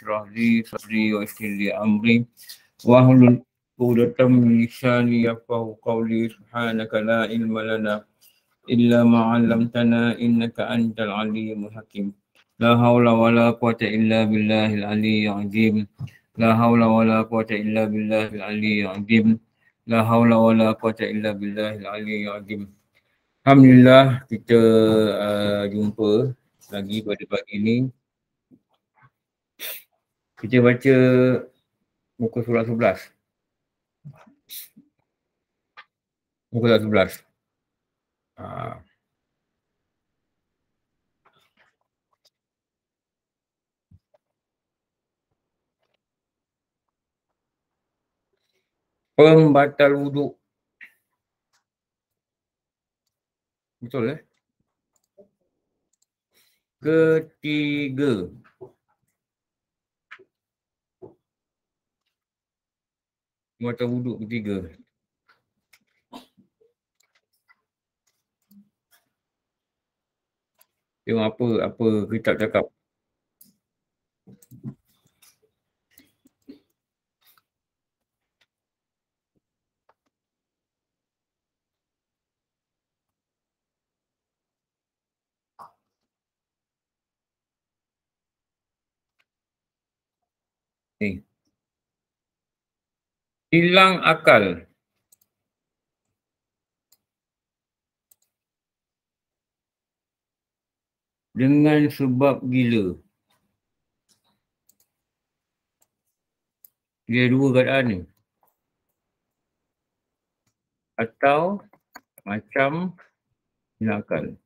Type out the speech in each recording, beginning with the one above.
اشرح لي صدري ويسر لي امري واحلل عقدة من لساني يفقه قولي سبحانك لا علم لنا الا ما علمتنا انك انت العليم الحكيم لا حول ولا قوة الا بالله العلي العظيم لا حول ولا قوة الا بالله العلي العظيم لا حول ولا قوة الا بالله العلي العظيم Alhamdulillah kita uh, jumpa lagi pada pagi ini kita baca muka surat 11. Muka surat 11. Ha. Pembatal wuduk. Betul eh? Ketiga. mata wuduk ketiga. Tengok apa apa kita cakap. hilang akal. dengan sebab gila. Dia dua keadaan ni. Atau macam hilang akal.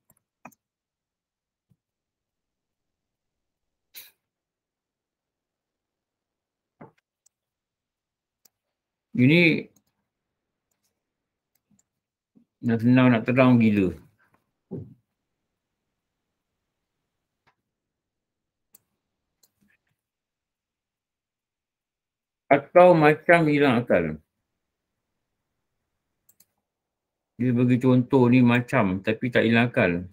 Ini nak tenang nak terang gila. Atau macam hilang akal. Dia bagi contoh ni macam tapi tak hilang akal.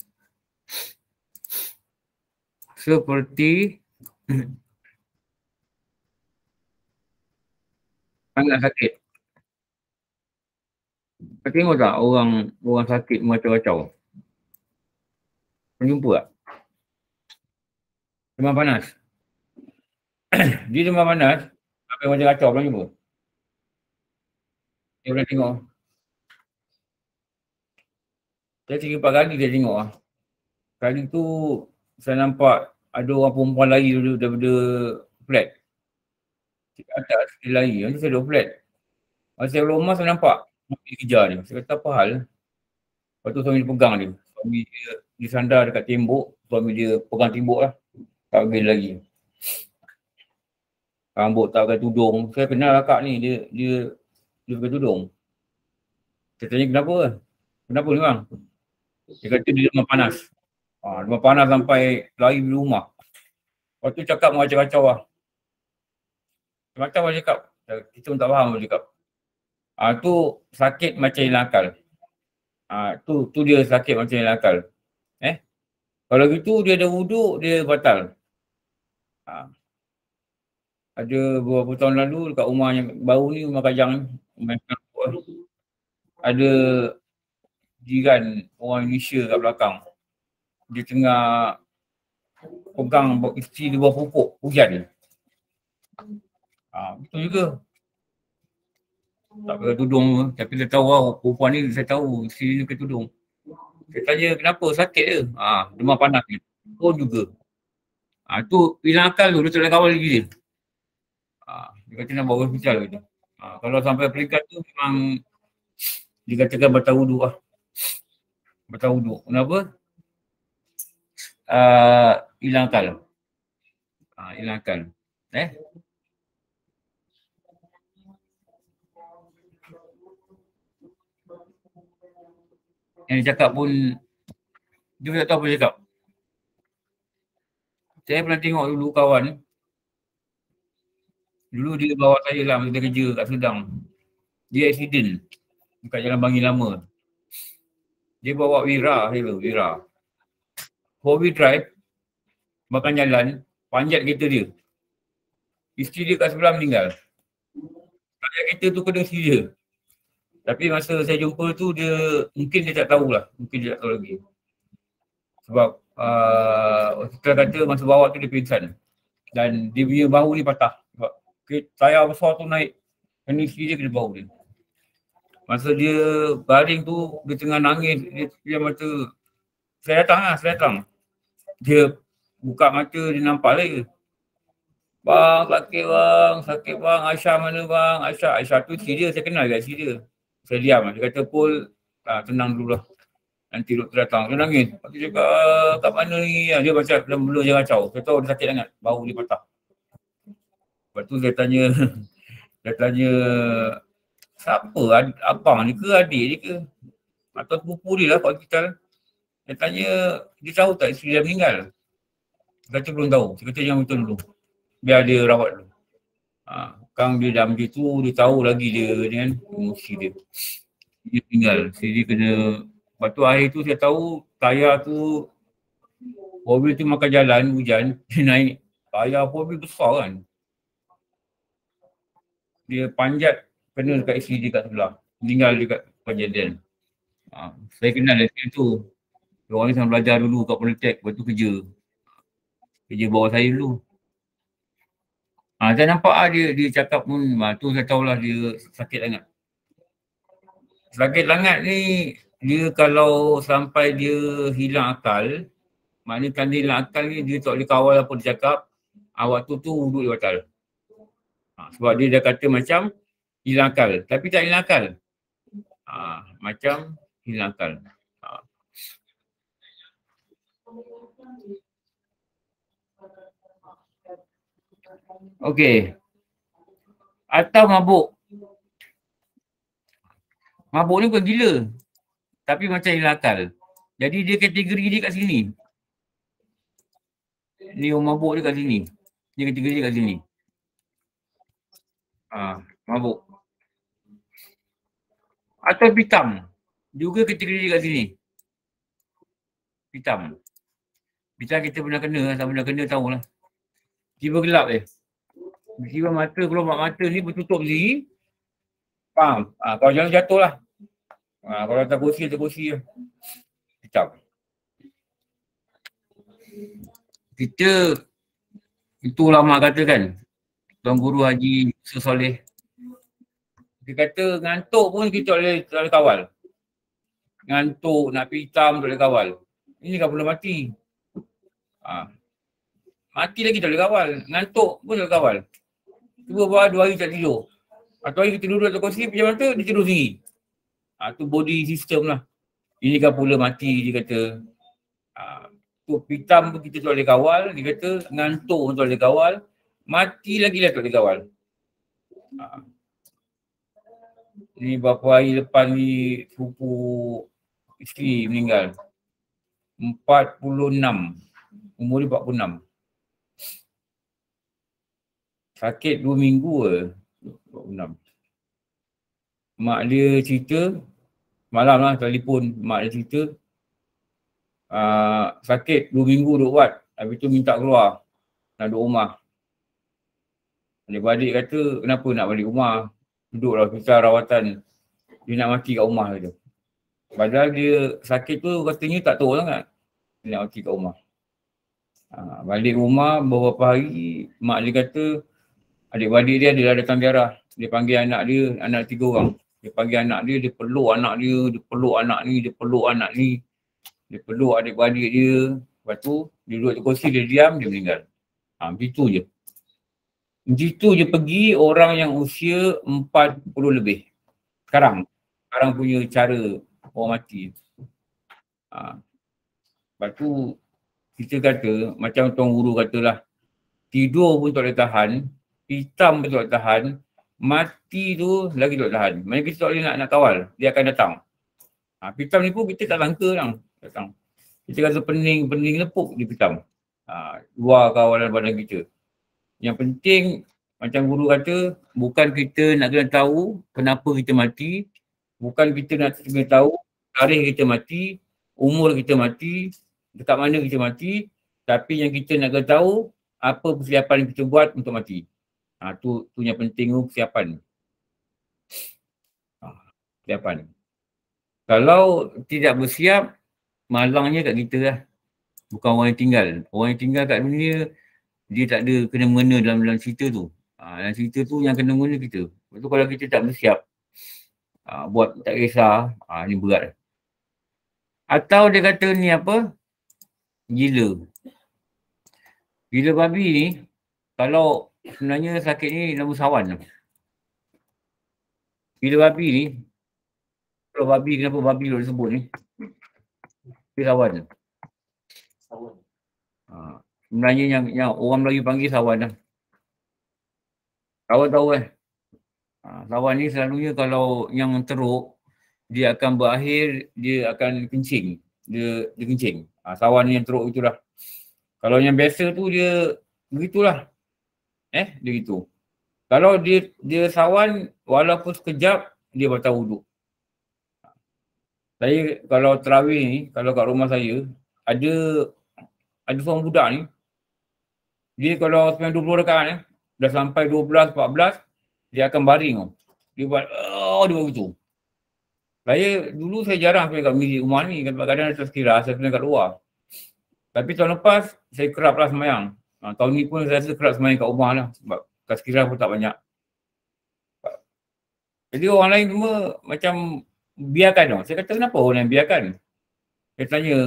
Seperti anak sakit. Kau tengok tak orang orang sakit macam acau Kau jumpa tak? Demam panas. dia demam panas, sampai macam kacau pun jumpa. Dia boleh tengok. Saya tinggi empat kali dia tengok lah. Kali tu saya nampak ada orang perempuan lagi, dulu daripada flat. Atas dia lari. Lepas saya duduk flat. Masa saya belum rumah saya nampak Suami dia kejar dia. Saya kata apa hal? Lepas tu suami dia pegang dia. Suami dia disandar dekat tembok. Suami dia pegang tembok lah. Tak pergi lagi. Rambut tak pakai tudung. Saya kenal kakak ni. Dia dia dia pakai tudung. Saya tanya kenapa? Kenapa ni bang? Dia kata dia demam panas. Ha, demam panas sampai lari di rumah. Lepas tu cakap macam-macam lah. Macam-macam cakap. Kita pun tak faham dia cakap. Ah tu sakit macam hilang akal. Ah tu tu dia sakit macam hilang akal. Eh? Kalau gitu dia ada wuduk dia batal. Ah. ada beberapa tahun lalu dekat rumah yang baru ni rumah kajang ni. Eh. Ada jiran orang Indonesia kat belakang. Dia tengah pegang isteri dia buah pokok hujan. Ah uh, betul juga tak pakai tudung tapi dia tahu wow, perempuan ni saya tahu si ni pakai tudung saya tanya kenapa sakit ke ha demam panas ni pun oh, juga ha tu hilang akal tu dia tak kawal lagi dia ha dia kata nak bawa hospital kata ha kalau sampai peringkat tu memang dikatakan bertawudu lah bertawudu kenapa uh, hilang akal ha akal eh yang dia cakap pun dia tak tahu apa dia cakap. Saya pernah tengok dulu kawan Dulu dia bawa saya lah masa dia kerja kat Sedang. Dia accident dekat Jalan Bangi Lama. Dia bawa Wira, dia tu, Wira. hobby drive, makan jalan, panjat kereta dia. Isteri dia kat sebelah meninggal. Panjat kereta tu kena isteri dia. Tapi masa saya jumpa tu dia mungkin dia tak tahu lah, mungkin dia tak tahu lagi. Sebab uh, ah, hospital kata masa bawah tu dia pingsan dan dia punya bahu ni patah. Sebab saya besar tu naik ini kondisi dia kena bahu dia. Masa dia baring tu dia tengah nangis dia, dia mata saya datang lah, saya datang. Dia buka mata dia nampak lagi. Bang sakit bang, sakit bang, Aisyah mana bang, Aisyah, Aisyah tu serius, saya kenal kat serius saya diam lah. Dia kata, Paul, ah, tenang dulu lah. Nanti doktor datang. Dia nangis. Lepas tu cakap, ah, kat mana ni? Ah, dia baca, belum belum jangan kacau. Saya tahu dia sakit sangat. Bau dia patah. Lepas tu saya tanya, saya tanya, siapa? Ad, abang ni ke? Adik ni ke? Atau pupu dia lah kat kita, Saya tanya, dia tahu tak isteri dia meninggal? Dia kata belum tahu. Saya kata jangan betul dulu. Biar dia rawat dulu. Ha kang dia dalam dia tu dia tahu lagi dia ni kan emosi dia dia tinggal jadi dia kena lepas tu akhir tu saya tahu tayar tu mobil tu makan jalan hujan dia naik tayar mobil besar kan dia panjat kena dekat isteri dia kat sebelah tinggal dekat kejadian ha, saya kenal dia tu dia orang ni sama belajar dulu kat politik, lepas tu kerja kerja bawah saya dulu Ha, saya nampak ah, dia, dia cakap pun, ha, tu saya tahulah dia sakit sangat. Sakit sangat ni, dia kalau sampai dia hilang akal, maknanya kan dia hilang akal ni, dia tak boleh kawal apa dia cakap, ha, waktu tu duduk dia batal. Ha, ah, sebab dia dah kata macam hilang akal, tapi tak hilang akal. Ha, macam hilang akal. Okey. Atau mabuk. Mabuk ni bukan gila. Tapi macam yang akal. Jadi dia kategori dia kat sini. Ni orang mabuk dia kat sini. Dia kategori dia kat sini. Ah, mabuk. Atau pitam. Juga kategori dia kat sini. Pitam. Pitam kita pernah kena, tak pernah kena tahulah. Tiba gelap eh. Jiwa mata, gelombang mata ni bertutup sendiri. Faham? Ha, kalau jangan jatuh lah. Ha, ah, kalau tak kursi, tak kursi lah. Kecap. Kita, itu lama kata kan. Tuan Guru Haji Sosoleh. Dia kata ngantuk pun kita boleh, boleh kawal. Ngantuk, nak pitam boleh kawal. Ini kan perlu mati. Ha. Mati lagi tak boleh kawal. Ngantuk pun tak boleh kawal. Cuba buat dua hari tak tidur. Atau hari kita duduk atau kursi, pejam tu dia tidur sendiri. Ha, tu body system lah. Ini kan pula mati, dia kata. Ha, tu pitam pun kita tak boleh kawal, dia kata. Ngantuk pun tak boleh kawal. Mati lagi lah tak boleh kawal. Ha. Ah. Ni berapa hari lepas ni suku isteri meninggal. 46. Umur dia 46 sakit dua minggu ke 26 mak dia cerita malam lah telefon mak dia cerita uh, sakit dua minggu duk buat habis tu minta keluar nak duduk rumah adik-adik kata kenapa nak balik rumah duduklah kita rawatan dia nak mati kat rumah dia padahal dia sakit tu katanya tak tahu sangat dia nak mati kat rumah Ha, balik rumah beberapa hari mak dia kata adik-beradik dia adalah datang ziarah. Dia panggil anak dia, anak tiga orang. Dia panggil anak dia, dia perlu anak dia, dia perlu anak ni, dia perlu anak ni. Dia perlu adik-beradik dia. Lepas tu, dia duduk di kursi, dia diam, dia meninggal. Ha, begitu je. Begitu je pergi orang yang usia 40 lebih. Sekarang. Sekarang punya cara orang mati. Ha. Lepas tu, kita kata, macam Tuan Guru katalah, tidur pun tak boleh tahan, hitam betul tak tahan, mati tu lagi tak tahan. Mana kita tak boleh nak, nak kawal, dia akan datang. Ha, hitam ni pun kita tak langka orang datang. Kita rasa pening-pening lepuk di hitam. Ha, luar kawalan badan kita. Yang penting, macam guru kata, bukan kita nak kena tahu kenapa kita mati, bukan kita nak kena tahu tarikh kita mati, umur kita mati, dekat mana kita mati, tapi yang kita nak kena tahu apa persiapan yang kita buat untuk mati. Ha, tu, tu yang penting tu kesiapan. Ha, kesiapan. Kalau tidak bersiap, malangnya kat kita lah. Bukan orang yang tinggal. Orang yang tinggal kat dunia, dia tak ada kena mengena dalam, dalam cerita tu. Ha, dalam cerita tu yang kena mengena kita. Lepas tu kalau kita tak bersiap, ha, buat tak kisah, ha, ni berat. Atau dia kata ni apa? Gila. Gila babi ni, kalau sebenarnya sakit ni nombor sawan lah. Bila babi ni, kalau babi kenapa babi tu disebut ni? Dia sawan lah. Ha. Sebenarnya yang, yang orang Melayu panggil sawan lah. Sawan tahu kan? Ha. Sawan ni selalunya kalau yang teruk, dia akan berakhir, dia akan kencing. Dia, dia kencing. Ha. Sawan ni yang teruk itulah. Kalau yang biasa tu dia begitulah. Eh, dia gitu. Kalau dia, dia sawan walaupun sekejap, dia batal wuduk. Saya kalau terawih ni, kalau kat rumah saya, ada ada seorang budak ni. Dia kalau sampai 20 rekaan eh, dah sampai dua belas, empat belas dia akan baring tau. Oh. Dia buat, oh, dia buat begitu. Saya dulu saya jarang sampai kat milik rumah ni. Kadang-kadang saya kira, saya kena kat luar. Tapi tahun lepas, saya kerap lah semayang. Ha, tahun ni pun saya rasa kerap semain kat rumah lah sebab kaskirah pun tak banyak. Jadi orang lain semua macam biarkan tau. Saya kata kenapa orang lain biarkan? Saya tanya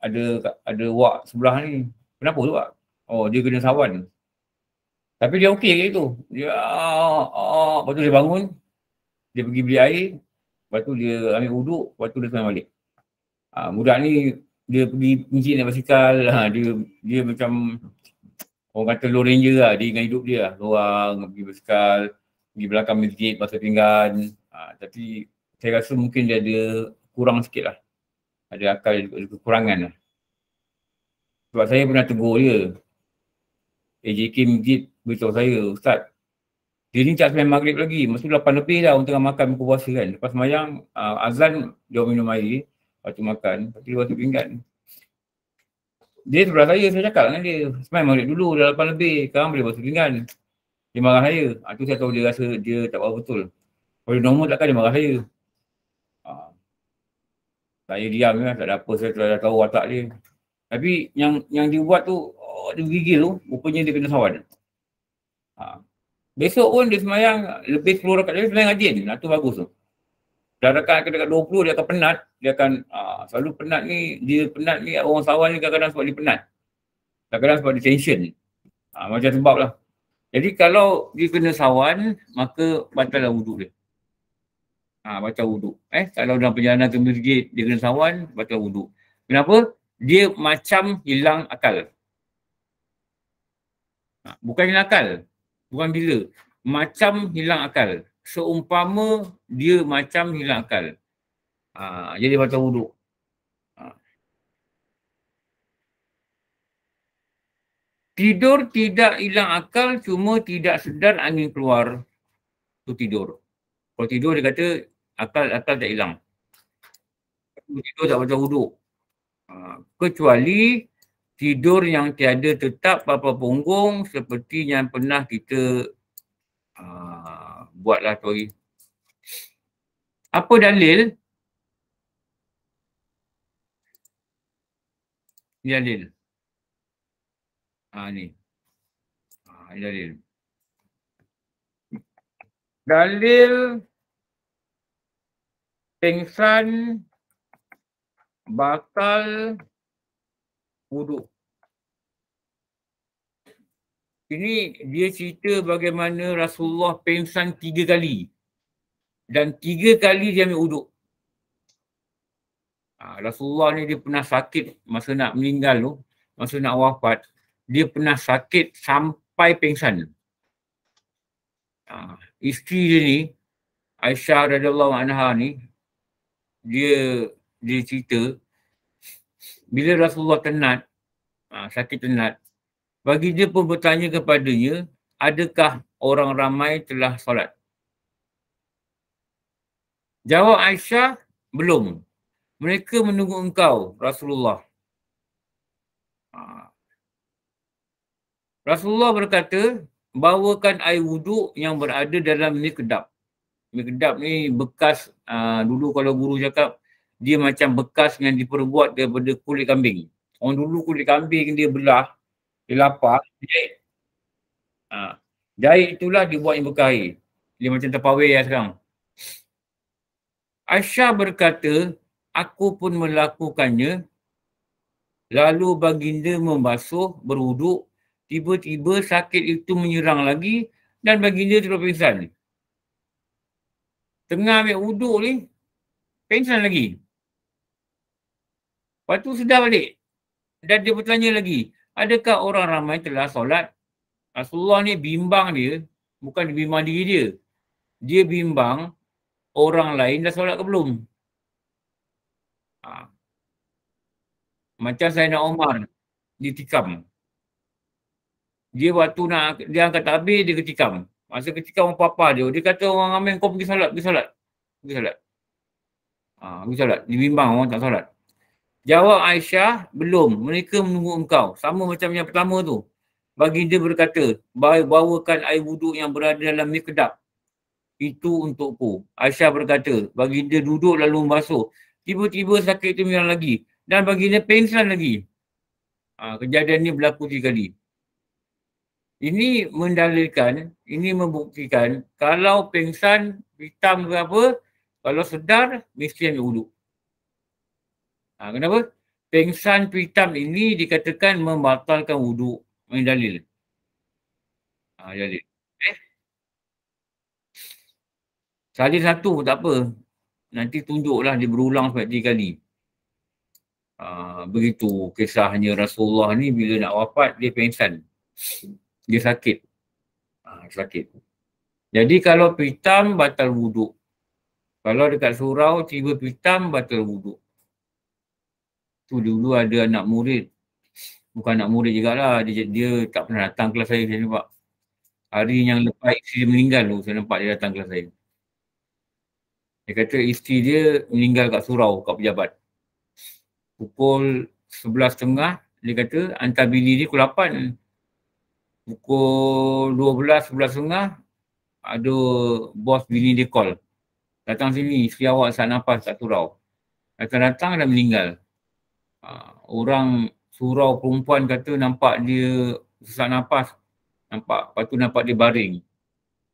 ada ada wak sebelah ni. Kenapa tu wak? Oh dia kena sawan. Tapi dia okey kat itu. Dia ah, ah. lepas tu dia bangun. Dia pergi beli air. Lepas tu dia ambil wuduk. Lepas tu dia semain balik. Ah, budak ni dia pergi kunci naik basikal. Ha, dia dia macam orang kata low ranger lah dia dengan hidup dia lah. luang pergi bersekal pergi belakang masjid basuh pinggan ha, tapi saya rasa mungkin dia ada kurang sikit lah ada akal ada kekurangan lah sebab saya pernah tegur dia AJK masjid beritahu saya ustaz dia ni tak sembang maghrib lagi maksudnya 8 lebih dah orang tengah makan buku puasa kan lepas semayang uh, ah, azan dia minum air waktu makan tapi dia basuh pinggan dia sebelah saya, saya cakap dengan dia. Sebenarnya maghrib dulu, dah lapan lebih. Sekarang boleh basuh pinggan. Dia marah saya. Ha, tu saya tahu dia rasa dia tak apa betul. Kalau normal takkan dia marah saya. Ha. Saya diam je lah. Tak ada apa. Saya telah tahu watak dia. Tapi yang yang dia buat tu, oh, dia gigil tu. Rupanya dia kena sawan. Ha. Besok pun dia semayang lebih 10 rakat. Tapi sebenarnya ngajin. Nah, bagus tu. Dan rekan akan dekat 20 dia akan penat, dia akan aa, ah, selalu penat ni, dia penat ni orang sawan ni kadang-kadang sebab dia penat. Kadang-kadang sebab dia tension. Ha, macam sebab lah. Jadi kalau dia kena sawan, maka batalkan wuduk dia. Ha, ah, baca wuduk. Eh, kalau dalam perjalanan ke masjid dia kena sawan, batalkan wuduk. Kenapa? Dia macam hilang akal. Ha, bukan hilang akal. Bukan gila. Macam hilang akal seumpama dia macam hilang akal. Ha, jadi macam wuduk. Ha. Tidur tidak hilang akal cuma tidak sedar angin keluar. Itu tidur. Kalau tidur dia kata akal-akal tak hilang. Tidur tak macam wuduk. Ha, kecuali tidur yang tiada tetap apa-apa punggung seperti yang pernah kita ha, buatlah tu hari. Apa dalil? Ni dalil. Ha ni. Ha ni dalil. Dalil pengsan batal wuduk. Ini dia cerita bagaimana Rasulullah pengsan tiga kali. Dan tiga kali dia ambil uduk. Ha, Rasulullah ni dia pernah sakit masa nak meninggal tu. Masa nak wafat. Dia pernah sakit sampai pengsan. Ha, isteri dia ni, Aisyah radhiyallahu anha ni, dia dia cerita bila Rasulullah tenat, ha, sakit tenat, Baginda pun bertanya kepadanya, adakah orang ramai telah solat? Jawab Aisyah, belum. Mereka menunggu engkau, Rasulullah. Ha. Rasulullah berkata, bawakan air wuduk yang berada dalam ni kedap. Ni kedap ni bekas, aa, ha, dulu kalau guru cakap, dia macam bekas yang diperbuat daripada kulit kambing. Orang dulu kulit kambing dia belah, dia lapar, dia jahit. Ha. Jahit itulah dia buat yang berkahir. Dia macam terpawai lah ya sekarang. Aisyah berkata, aku pun melakukannya. Lalu baginda membasuh, beruduk. Tiba-tiba sakit itu menyerang lagi dan baginda terus pingsan. Tengah ambil uduk ni, pingsan lagi. Lepas tu sedar balik. Dan dia bertanya lagi, Adakah orang ramai telah solat? Rasulullah ni bimbang dia, bukan bimbang diri dia. Dia bimbang orang lain dah solat ke belum. Ha. Macam nak Omar di tikam. Dia waktu nak, dia angkat tabir, dia ketikam. Masa ketikam orang papa dia, dia kata orang ramai kau pergi solat, pergi solat. Pergi solat. Ha, pergi solat. Dia bimbang orang tak solat. Jawab Aisyah, belum. Mereka menunggu engkau. Sama macam yang pertama tu. Baginda berkata, bawakan air wuduk yang berada dalam mikedap. Itu untukku. Aisyah berkata, baginda duduk lalu masuk. Tiba-tiba sakit itu menyerang lagi. Dan baginda pensan lagi. Ha, kejadian ini berlaku tiga kali. Ini mendalilkan, ini membuktikan kalau pengsan hitam ke apa, kalau sedar, mesti ambil uduk. Ha, kenapa? Pengsan pitam ini dikatakan membatalkan wuduk. Ini dalil. Ha, dalil. Eh? Salih satu tak apa. Nanti tunjuklah dia berulang sampai tiga kali. Ha, begitu kisahnya Rasulullah ni bila nak wafat dia pengsan. Dia sakit. Ha, sakit. Jadi kalau pitam batal wuduk. Kalau dekat surau tiba pitam batal wuduk tu dulu ada anak murid bukan anak murid juga lah dia, dia tak pernah datang kelas saya saya nampak hari yang lepas isteri dia meninggal tu saya nampak dia datang kelas saya dia kata isteri dia meninggal kat surau kat pejabat pukul 11.30 dia kata hantar bilik dia pukul 8 pukul 12, 11.30 ada bos bilik dia call datang sini isteri awak saat nafas kat surau datang-datang dah meninggal Ah, orang surau perempuan kata nampak dia susah nafas nampak lepas tu nampak dia baring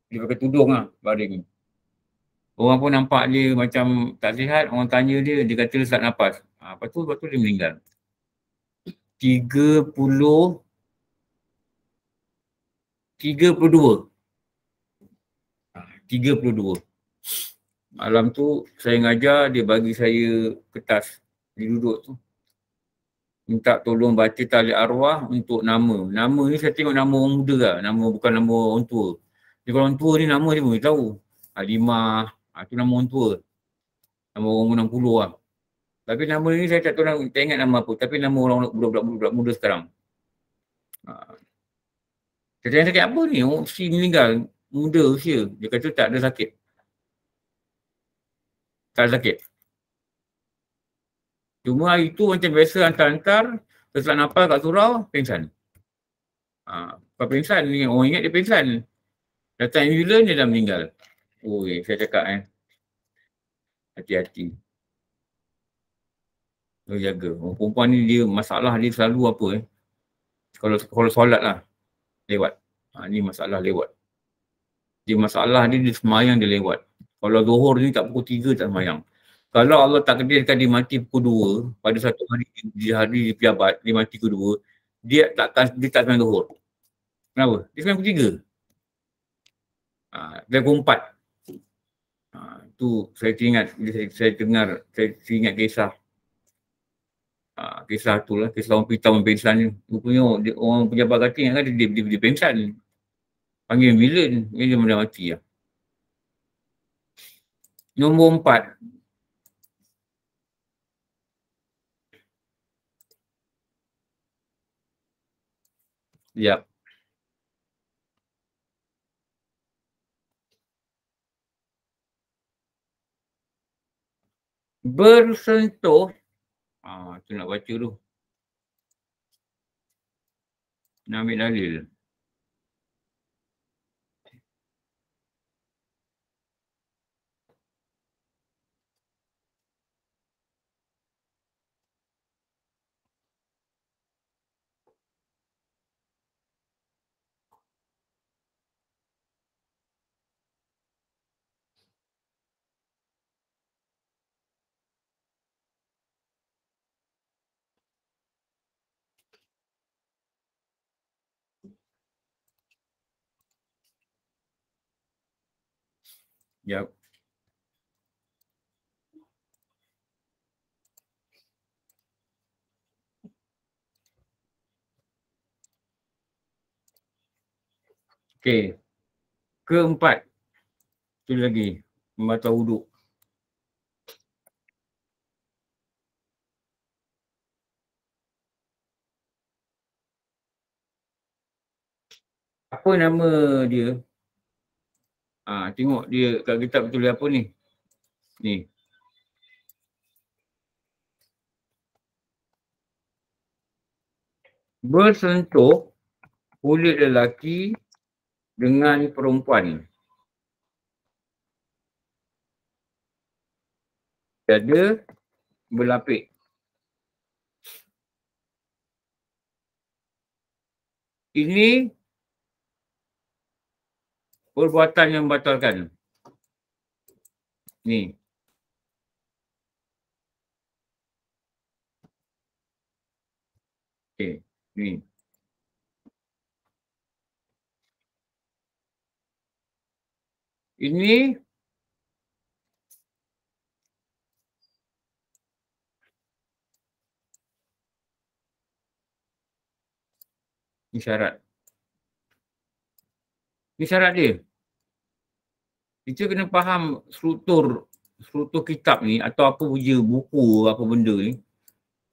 dia pakai tudung lah baring orang pun nampak dia macam tak sihat orang tanya dia dia kata susah nafas ha, lepas tu lepas tu dia meninggal ah, tiga puluh dua. malam tu saya ngajar dia bagi saya kertas dia duduk tu minta tolong baca tali arwah untuk nama. Nama ni saya tengok nama orang muda lah. Nama bukan nama orang tua. Jadi kalau orang tua ni nama dia boleh tahu. Alimah, ha, ah, tu nama orang tua. Nama orang 60 lah. Tapi nama ni saya tak tahu tak ingat nama apa. Tapi nama orang budak-budak muda sekarang. Ha. Ah. Saya tanya sakit apa ni? Orang oh, si meninggal. Muda usia. Dia kata tak ada sakit. Tak ada sakit. Cuma hari tu macam biasa hantar-hantar, sesak nafas kat surau, pingsan. Ha, kau pingsan ni, orang ingat dia pingsan. Datang ambulans dia dah meninggal. Oh, eh, saya cakap eh. Hati-hati. Kau jaga. Orang perempuan ni dia masalah dia selalu apa eh. Kalau, kalau solat lah. Lewat. Ha, ni masalah lewat. Dia masalah dia, dia semayang dia lewat. Kalau zuhur ni tak pukul tiga tak semayang kalau Allah takdirkan dia mati pukul 2 pada satu hari di hari di pejabat dia mati pukul 2 dia takkan dia tak sembang zuhur kenapa dia sembang pukul 3 ha, dia pukul 4 ha, tu saya teringat saya, saya dengar saya teringat kisah ha, kisah tu lah kisah orang pintar pensan ni rupanya orang pejabat kata yang kata dia, dia, dia pensan panggil ambulan dia dah mati lah nombor empat. Ya, Bersentuh. Ah, tu nak baca tu. Nak ambil dalil. Yep. Okay. Keempat. Tu lagi mata wuduk. Apa nama dia? Ha, tengok dia kat kitab tulis apa ni. Ni. Bersentuh kulit lelaki dengan perempuan. Jadi berlapik. Ini perbuatan yang membatalkan. Ni. Okey, ni. Ini syarat. Ini syarat dia. Kita kena faham struktur struktur kitab ni atau apa punya buku apa benda ni.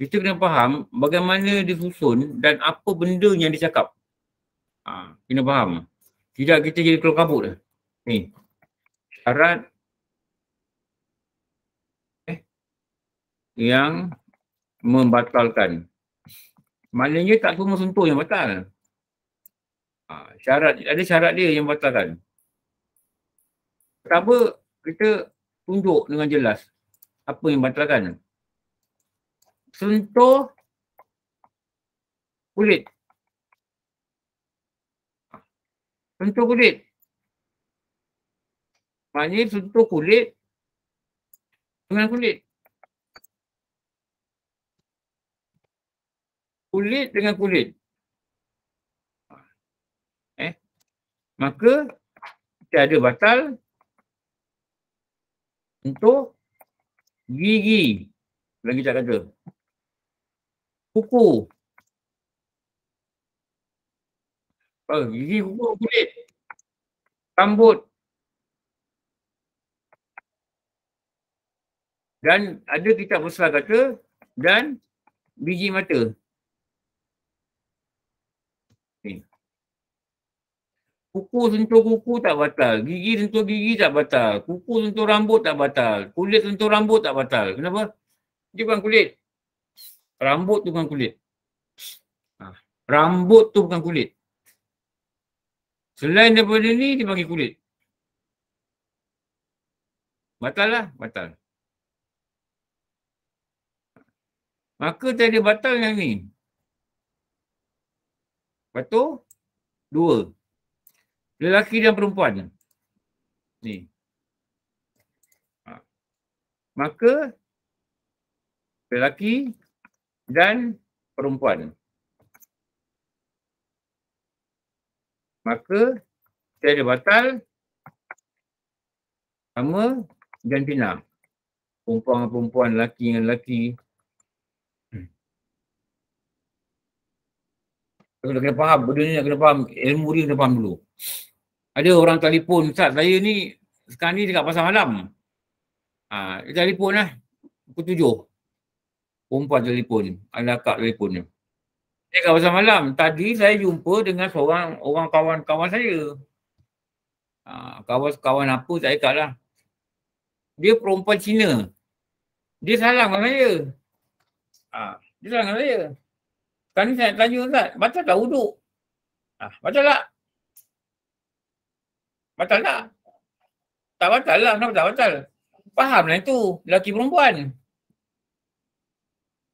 Kita kena faham bagaimana disusun dan apa benda yang dia cakap. Ha, kena faham. Tidak kita jadi keluar kabut dah. Ni. Syarat eh, yang membatalkan. Maknanya tak semua sentuh yang batal. Ha, syarat ada syarat dia yang batalkan. Pertama kita tunjuk dengan jelas apa yang batalkan. Sentuh kulit. Ha, sentuh kulit. Maknanya sentuh kulit dengan kulit. Kulit dengan kulit. maka tiada batal untuk gigi lagi tak kata kuku uh, gigi kuku kulit rambut dan ada kitab besar kata dan biji mata Kuku sentuh kuku tak batal. Gigi sentuh gigi tak batal. Kuku sentuh rambut tak batal. Kulit sentuh rambut tak batal. Kenapa? Dia bukan kulit. Rambut tu bukan kulit. Ha. Rambut tu bukan kulit. Selain daripada ni, dia bagi kulit. Batal lah, batal. Maka tak ada batal yang ni. Lepas tu, dua. Lelaki dan perempuan. Ni. Ha. Maka lelaki dan perempuan. Maka tiada batal sama dan pina. Perempuan dengan perempuan, lelaki dengan lelaki. Kita kena faham, benda ni nak kena faham, ilmu dia kena faham dulu ada orang telefon Ustaz saya ni sekarang ni dekat pasar malam ha, dia telefon lah pukul tujuh perempuan telefon ada akak telefon dia dekat pasar malam tadi saya jumpa dengan seorang orang kawan-kawan saya ha, kawan-kawan apa saya kat lah dia perempuan Cina dia salah dengan saya ha, dia salah dengan saya sekarang ni saya tanya Ustaz batal tak uduk ha, batal tak Batal tak? Tak batal lah. Kenapa tak batal? Faham lah itu. Lelaki perempuan.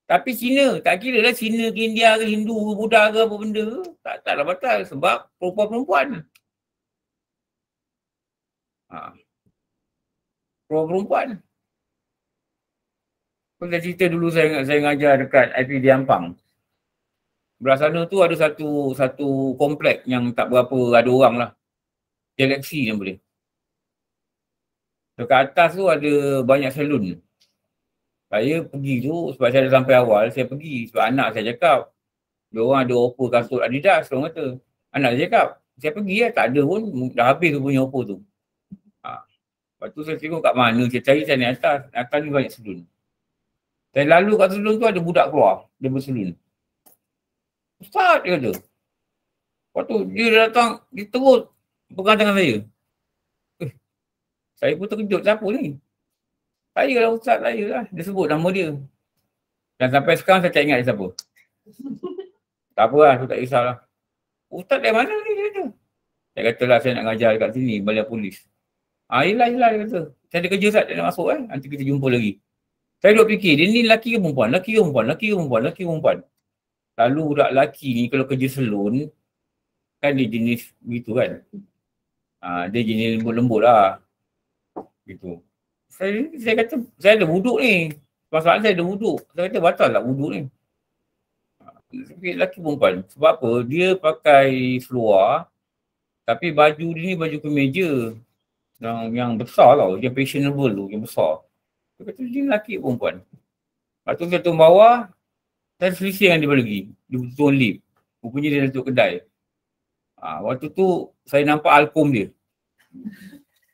Tapi Cina, tak kira lah Cina ke India ke Hindu ke Buddha ke apa benda Tak, taklah batal sebab perempuan-perempuan. Ha. Perempuan-perempuan. Pun dah cerita dulu saya saya ngajar dekat IP di Ampang. Belah sana tu ada satu satu komplek yang tak berapa ada orang lah. Galaxy yang boleh. So atas tu ada banyak salon. Saya pergi tu sebab saya dah sampai awal, saya pergi sebab anak saya cakap. Dia orang ada offer kasut Adidas, orang kata. Anak saya cakap, saya pergi lah, tak ada pun, dah habis tu punya offer tu. Ha. Lepas tu saya tengok kat mana, saya cari saya naik atas, atas ni banyak salon. Saya lalu kat salon tu ada budak keluar, dia bersalon. Ustaz dia kata. Lepas tu dia datang, dia terus pegang tangan saya. Eh, saya pun terkejut siapa ni? Saya lah ustaz saya lah. Dia sebut nama dia. Dan sampai sekarang saya tak ingat dia siapa. tak apa lah, tak kisah lah. Ustaz dari mana ni dia Saya kata lah saya nak ngajar dekat sini, balai polis. Ah, yelah, yelah dia kata. Saya ada kerja Ustaz, dia nak masuk eh. Nanti kita jumpa lagi. Saya duduk fikir, dia ni lelaki ke perempuan? Lelaki ke perempuan? Lelaki ke perempuan? Lelaki ke perempuan? Lalu budak lelaki ni kalau kerja salon, kan dia jenis begitu kan. Ah, dia jenis lembut-lembut lah. Gitu. Saya, saya kata, saya ada wuduk ni. Masalah saya ada wuduk. Saya kata, batal lah wuduk ni. Tapi lelaki perempuan. Sebab apa? Dia pakai seluar. Tapi baju ni baju kemeja. Yang, yang besar lah. Yang fashionable tu. Yang besar. Dia kata, dia lelaki perempuan. Lepas tu saya turun bawah. Saya selisih dengan dia lagi. Dia turun lip. Rupanya dia datuk kedai. Ha, waktu tu saya nampak alkom dia.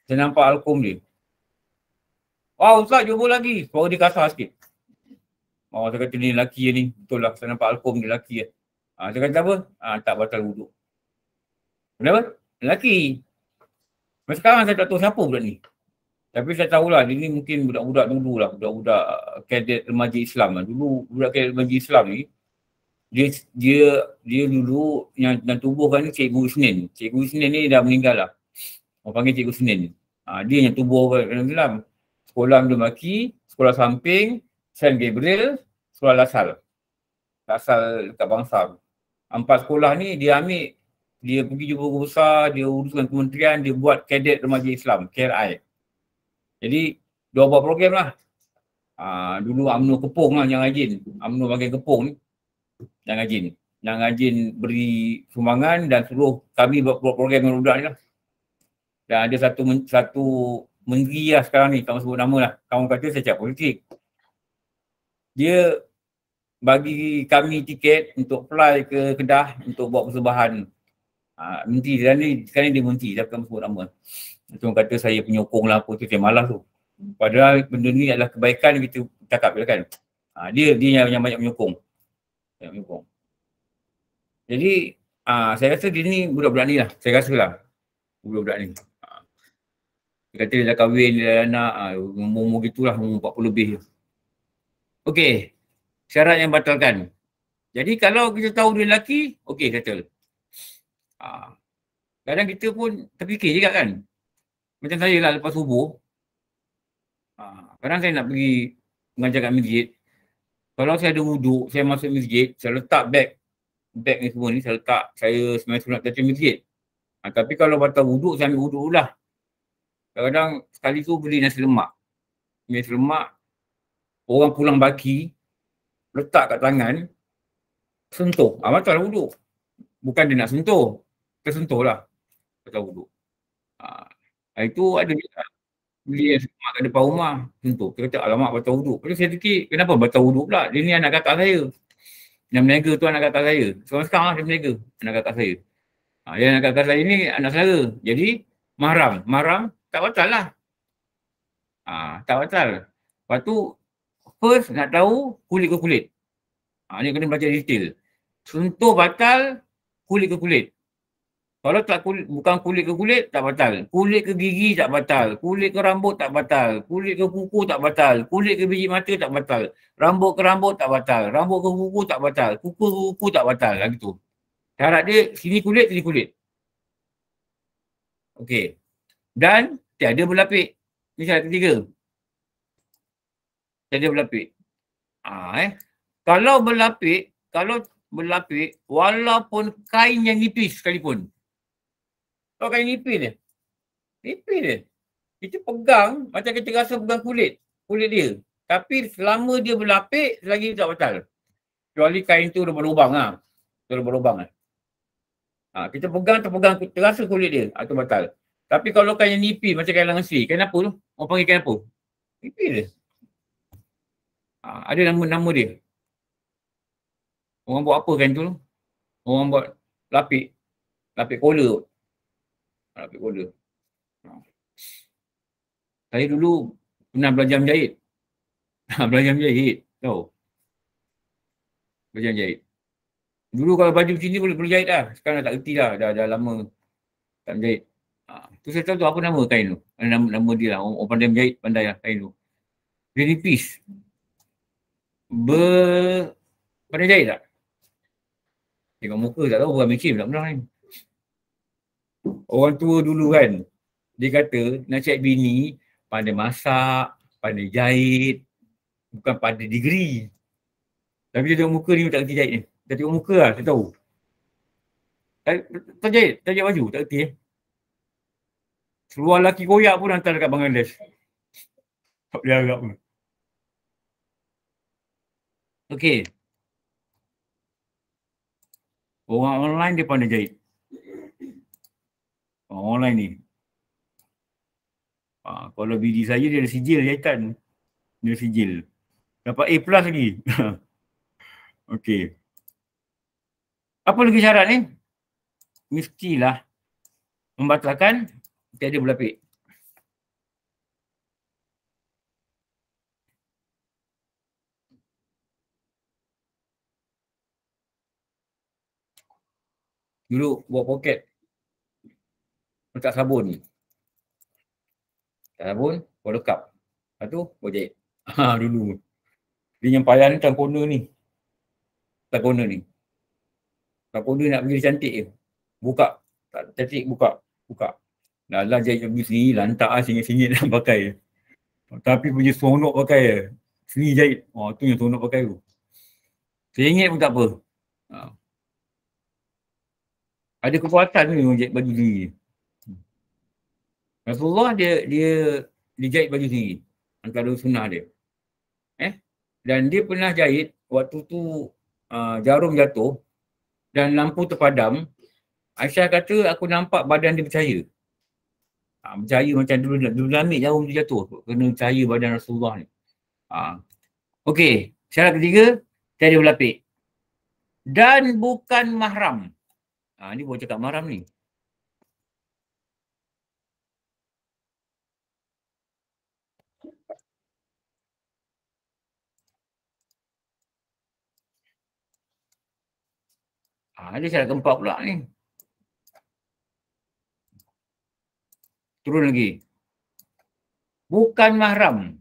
Saya nampak alkom dia. Wow, Ustaz, jumpa lagi. Suara dia kasar sikit. Oh, saya kata ni lelaki ni. Betul lah, saya nampak alkom dia lelaki lah. Ha, saya kata apa? Ha, tak batal wuduk. Kenapa? Lelaki. Masa sekarang saya tak tahu siapa budak ni. Tapi saya tahulah, dia ni mungkin budak-budak dulu lah. Budak-budak kadet remaja Islam lah. Dulu budak kadet remaja Islam ni, dia dia dia dulu yang yang tubuhkan ni Cikgu Isnin. Cikgu Isnin ni dah meninggal lah. Orang panggil cikgu Senin Ha, dia yang tubuh orang Islam. Sekolah Abdul Maki, sekolah samping, Saint Gabriel, sekolah Lasal. Lasal dekat Bangsar. Empat sekolah ni dia ambil, dia pergi jumpa guru besar, dia uruskan kementerian, dia buat kadet remaja Islam, KRI. Jadi, dua buat program lah. Ha, dulu UMNO kepung lah yang rajin. UMNO bagian kepung ni. Yang rajin. Yang rajin beri sumbangan dan suruh kami buat program dengan budak ni lah dan ada satu satu menteri lah sekarang ni, tak sebut nama lah. Kawan kata saya cakap politik. Dia bagi kami tiket untuk fly ke Kedah untuk buat persembahan. Ha, menteri dia ni, sekarang ni dia menteri, dia bukan sebut nama. Itu kata saya penyokong lah apa tu, saya malas tu. Padahal benda ni adalah kebaikan kita cakap lah kan. Ha, dia dia yang, yang banyak menyokong. Banyak menyokong. Jadi ha, saya rasa dia ni budak-budak ni lah. Saya rasa lah budak-budak ni. Dia kata dia dah kahwin, dia dah anak, ah, umur-umur gitulah, umur 40 lebih. Okey, syarat yang batalkan. Jadi kalau kita tahu dia lelaki, okey kata. Ah, ha. Kadang kita pun terfikir juga kan. Macam saya lah lepas subuh. Ha. Kadang saya nak pergi mengajar kat masjid. Kalau saya ada wuduk, saya masuk masjid, saya letak beg. Beg ni semua ni, saya letak, saya sebenarnya nak datang masjid. Ha. tapi kalau batal wuduk, saya ambil wuduk lah. Kadang-kadang sekali tu beli nasi lemak. Nasi lemak, orang pulang bagi, letak kat tangan, sentuh. Ah, batal lah wuduk. Bukan dia nak sentuh. Tersentuh lah. Batal wuduk. Ah, ha, itu ada juga. Beli nasi lemak kat depan rumah, sentuh. Kita kata, alamak batal wuduk. Lepas saya fikir, kenapa batal wuduk pula? Dia ni anak kakak saya. Yang meniaga tu anak kakak saya. Sekarang-sekarang lah dia meniaga anak kakak saya. Ha, ah, yang anak kakak saya ni anak saya. Jadi, mahram. Mahram, tak batal lah. Ha, tak batal. Lepas tu, first nak tahu kulit ke kulit. Ha, ni kena belajar detail. Contoh batal, kulit ke kulit. Kalau tak kulit, bukan kulit ke kulit, tak batal. Kulit ke gigi tak batal. Kulit ke rambut tak batal. Kulit ke kuku tak batal. Kulit ke biji mata tak batal. Rambut ke rambut tak batal. Rambut ke kuku tak batal. Kuku ke kuku tak batal. Lagi tu. Syarat dia, sini kulit, sini kulit. Okey dan tiada berlapik. Ini syarat ketiga. Tiada berlapik. Ha, eh. Kalau berlapik, kalau berlapik, walaupun kain yang nipis sekalipun. Kalau kain nipis ni. Nipis ni. Kita pegang, macam kita rasa pegang kulit. Kulit dia. Tapi selama dia berlapik, selagi tak batal. Kecuali kain tu dah berlubang lah. Dia dah berlubang lah. Ha, kita pegang, terpegang, terasa kulit dia. Itu ha, batal. Tapi kalau kan yang nipi macam kailang si, kenapa tu? Orang panggil kenapa? Nipi dia. Ha, ada nama nama dia. Orang buat apa kan tu? Orang buat lapik. Lapik kola. Lapik kola. Ha. Saya dulu pernah belajar menjahit. Ha, belajar menjahit. Tahu. Belajar menjahit. Dulu kalau baju macam ni boleh, boleh jahit lah. Sekarang dah tak reti lah. Dah, dah lama tak menjahit. Ah, tu syaitan tu apa nama kain tu? Nama, nama dia lah. Orang pandai menjahit pandai lah kain tu. Dia nipis. Ber... Pandai jahit tak? Tengok muka tak tahu orang mencim tak pernah kan. Orang tua dulu kan. Dia kata nak cek bini pandai masak, pandai jahit. Bukan pada degree. Tapi dia tengok muka ni tak kerti jahit ni. Dia tengok muka lah, tak tahu. Tak jahit, tak jahit baju, tak kerti eh. Seluar laki koyak pun hantar dekat Bangladesh. Tak boleh harap pun. Okay. Orang online dia pandai jahit. Orang online ni. Ha, kalau BD saya dia ada sijil jahitan. Dia ada sijil. Dapat A plus lagi. Okey. Apa lagi syarat ni? Mestilah membatalkan Tiada berlapik. Dulu buat poket. Letak sabun ni. Letak sabun, polo cup. Lepas tu, buat jahit. Ha, dulu. Dia yang payah ni, tang corner ni. Tang corner ni. Tang corner nak pergi cantik je. Buka. Tak cantik, buka. Buka. Lala jahit baju sendiri, lantak lah singgit-singgit nak pakai. Tapi punya sonok pakai je. Seri jahit. Oh, tu yang sonok pakai tu. Seringit pun tak apa. Ha. Ada kekuatan tu yang jahit baju sendiri. Rasulullah dia dia dia jahit baju sendiri. Antara sunnah dia. Eh? Dan dia pernah jahit waktu tu uh, jarum jatuh dan lampu terpadam. Aisyah kata aku nampak badan dia bercahaya. Ha, bercahaya macam dulu dulu ambil jarum dia jatuh kena cahaya badan Rasulullah ni. Ha. Okey, syarat ketiga tiada berlapik. Dan bukan mahram. Ha, ni buat cakap mahram ni. Ha, ada syarat keempat pula ni. Turun lagi. Bukan mahram.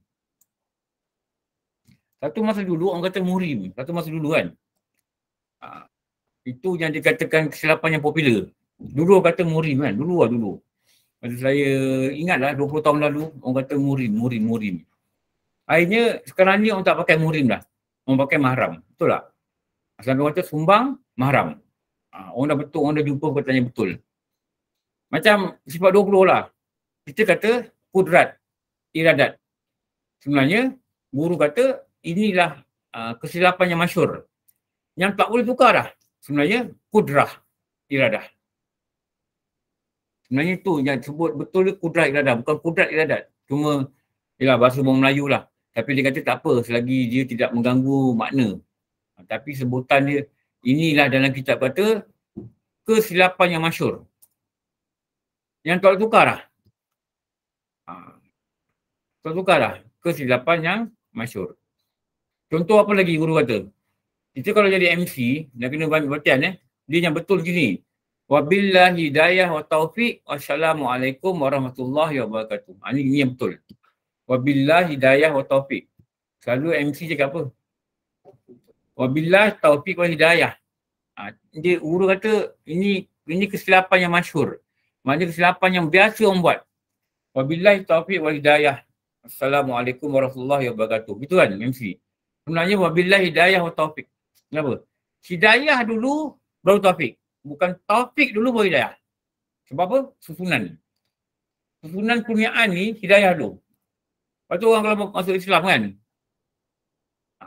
Satu masa dulu orang kata murim. Satu masa dulu kan. Ha, itu yang dikatakan kesilapan yang popular. Dulu orang kata murim kan. Dulu lah dulu. Masa saya ingatlah 20 tahun lalu orang kata murim, murim, murim. Akhirnya sekarang ni orang tak pakai murim dah. Orang pakai mahram. Betul tak? Asal orang kata sumbang, mahram. Ha, orang dah betul, orang dah jumpa, orang tanya betul. Macam sifat 20 lah kita kata kudrat, iradat. Sebenarnya, guru kata inilah uh, kesilapan yang masyur. Yang tak boleh tukar dah. Sebenarnya, kudrah, iradah. Sebenarnya tu yang sebut betul dia kudrat iradat. Bukan kudrat iradat. Cuma ialah bahasa bahasa Melayu lah. Tapi dia kata tak apa selagi dia tidak mengganggu makna. Ah, tapi sebutan dia inilah dalam kitab kata kesilapan yang masyur. Yang tak boleh tukar lah. Ha. Ah. Tak tukarlah ke silapan yang masyur. Contoh apa lagi guru kata? Kita kalau jadi MC, nak kena banyak perhatian eh. Dia yang betul gini. Wabillah hidayah wa taufiq wassalamualaikum warahmatullahi wabarakatuh. Ha, ini yang betul. Wabillah hidayah wa taufiq. Selalu MC cakap apa? Wabillah taufiq wa hidayah. Ha, dia guru kata ini ini kesilapan yang masyur. Maksudnya kesilapan yang biasa orang buat. Wabillahi taufiq wal hidayah. Assalamualaikum warahmatullahi wabarakatuh. Begitu kan MC? Sebenarnya wabillahi hidayah wal taufiq. Kenapa? Hidayah dulu baru taufiq. Bukan taufiq dulu baru hidayah. Sebab apa? Susunan. Susunan kurniaan ni hidayah dulu. Lepas tu orang kalau masuk Islam kan? Ha.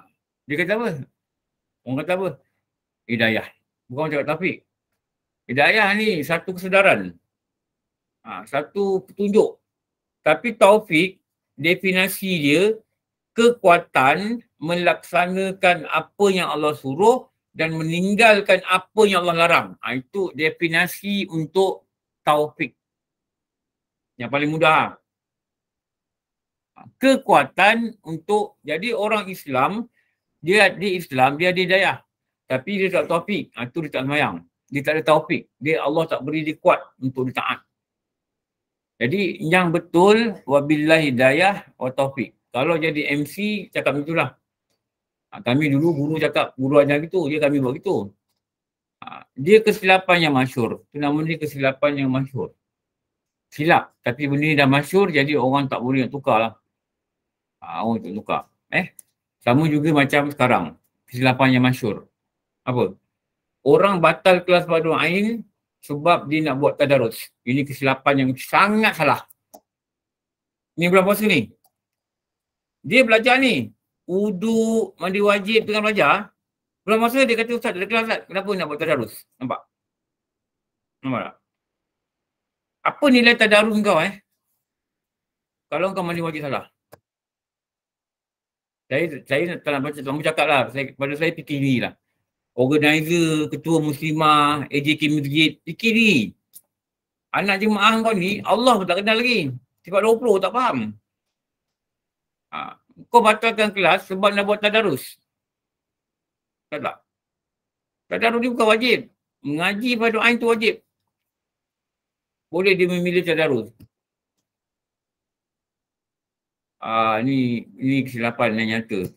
Dia kata apa? Orang kata apa? Hidayah. Bukan orang cakap taufiq. Hidayah ni satu kesedaran. Ha, satu petunjuk tapi taufik definisi dia kekuatan melaksanakan apa yang Allah suruh dan meninggalkan apa yang Allah larang. Ha, itu definasi untuk taufik. Yang paling mudah. Ha, kekuatan untuk jadi orang Islam dia di Islam dia ada daya. Tapi dia tak taufik. Ha, itu dia tak semayang. Dia tak ada taufik. Dia Allah tak beri dia kuat untuk dia taat. Jadi yang betul wabillah hidayah wa taufik. Kalau jadi MC cakap itulah. Ha, kami dulu guru cakap guru ajar gitu, dia kami buat gitu. Ha, dia kesilapan yang masyur. Itu nama dia kesilapan yang masyur. Silap. Tapi benda ni dah masyur jadi orang tak boleh nak tukar lah. Ha, orang tak tukar. Eh? Sama juga macam sekarang. Kesilapan yang masyur. Apa? Orang batal kelas Badu Ain sebab dia nak buat tadarus. Ini kesilapan yang sangat salah. Ini bulan puasa ni. Dia belajar ni. Udu, mandi wajib tengah belajar. Bulan puasa dia kata, Ustaz, dia kelas kenapa nak buat tadarus? Nampak? Nampak tak? Apa nilai tadarus kau eh? Kalau kau mandi wajib salah. Saya, saya telah baca, telah bercakap lah. Saya, pada saya fikir ni lah organizer, ketua muslimah, AJK Masjid, fikir diri. Anak jemaah kau ni, Allah tak kenal lagi. Cepat 20, tak faham. Ha. Kau batalkan kelas sebab nak buat tadarus. Tak tak? Tadarus ni bukan wajib. Mengaji pada doa itu wajib. Boleh dia memilih tadarus. Ah ha, ini ni kesilapan yang nyata.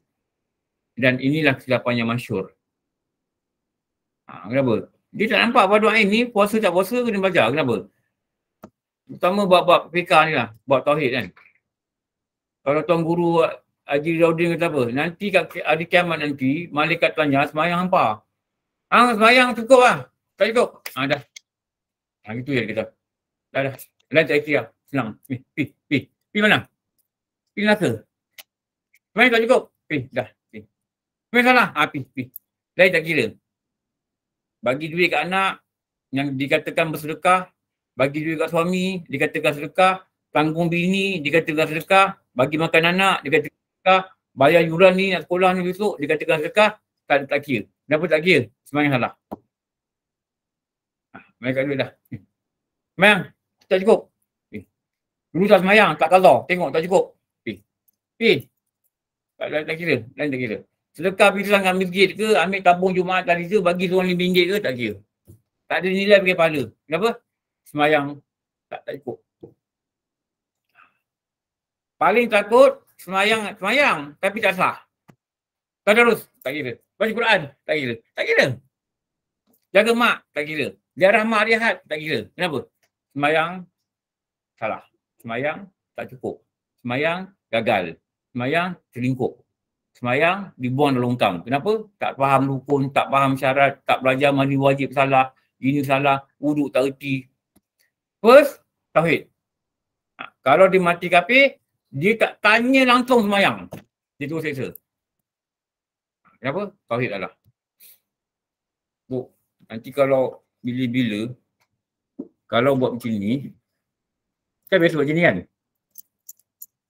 Dan inilah kesilapan yang masyur. Ha, kenapa? Dia tak nampak pada ain ni puasa tak puasa ke dia belajar kenapa? Terutama bab-bab fikah ni lah, bab tauhid kan. Kalau tuan guru Haji Raudin kata apa, nanti kat hari kiamat nanti malaikat tanya semayang hampa. Ha semayang cukup lah. Tak cukup. Ha dah. Ha gitu yang dia kata. Dah dah. Lain tak ikhtiar. Lah. Senang. Pi, pi, pi. Pi mana? Pi neraka. Semayang tak cukup. Pi dah. Pi. Semayang salah. Ha pi, pi. Lain tak kira bagi duit kat anak yang dikatakan bersedekah, bagi duit kat suami dikatakan sedekah, tanggung bini dikatakan sedekah, bagi makan anak dikatakan sedekah, bayar yuran ni nak sekolah ni besok dikatakan sedekah, tak ada tak kira. Kenapa tak kira? Semangat salah. Ah, Mari kat duit dah. Memang tak cukup. Eh. Dulu tak semayang, tak kalah. Tengok tak cukup. Eh. Eh. Tak, tak, tak kira. Lain tak kira. Sedekah pergi sangat masjid ke, ambil tabung Jumaat tadi tu bagi seorang RM5 ke, tak kira. Tak ada nilai pakai pahala. Kenapa? Semayang tak, tak ikut. Paling takut semayang, semayang tapi tak sah. Tak terus, tak kira. Baca Quran, tak kira. Tak kira. Jaga mak, tak kira. Diarah mak rehat, tak kira. Kenapa? Semayang salah. Semayang tak cukup. Semayang gagal. Semayang terlingkup semayang dibuang dalam longkang. Kenapa? Tak faham rukun, tak faham syarat, tak belajar mana wajib salah, ini salah, uduk tak reti. First, tauhid. Ha, kalau dia mati kafir, dia tak tanya langsung semayang. Dia terus seksa. Ha, kenapa? Tauhid adalah. Bu, oh, nanti kalau bila-bila, kalau buat macam ni, kan biasa buat macam ni kan?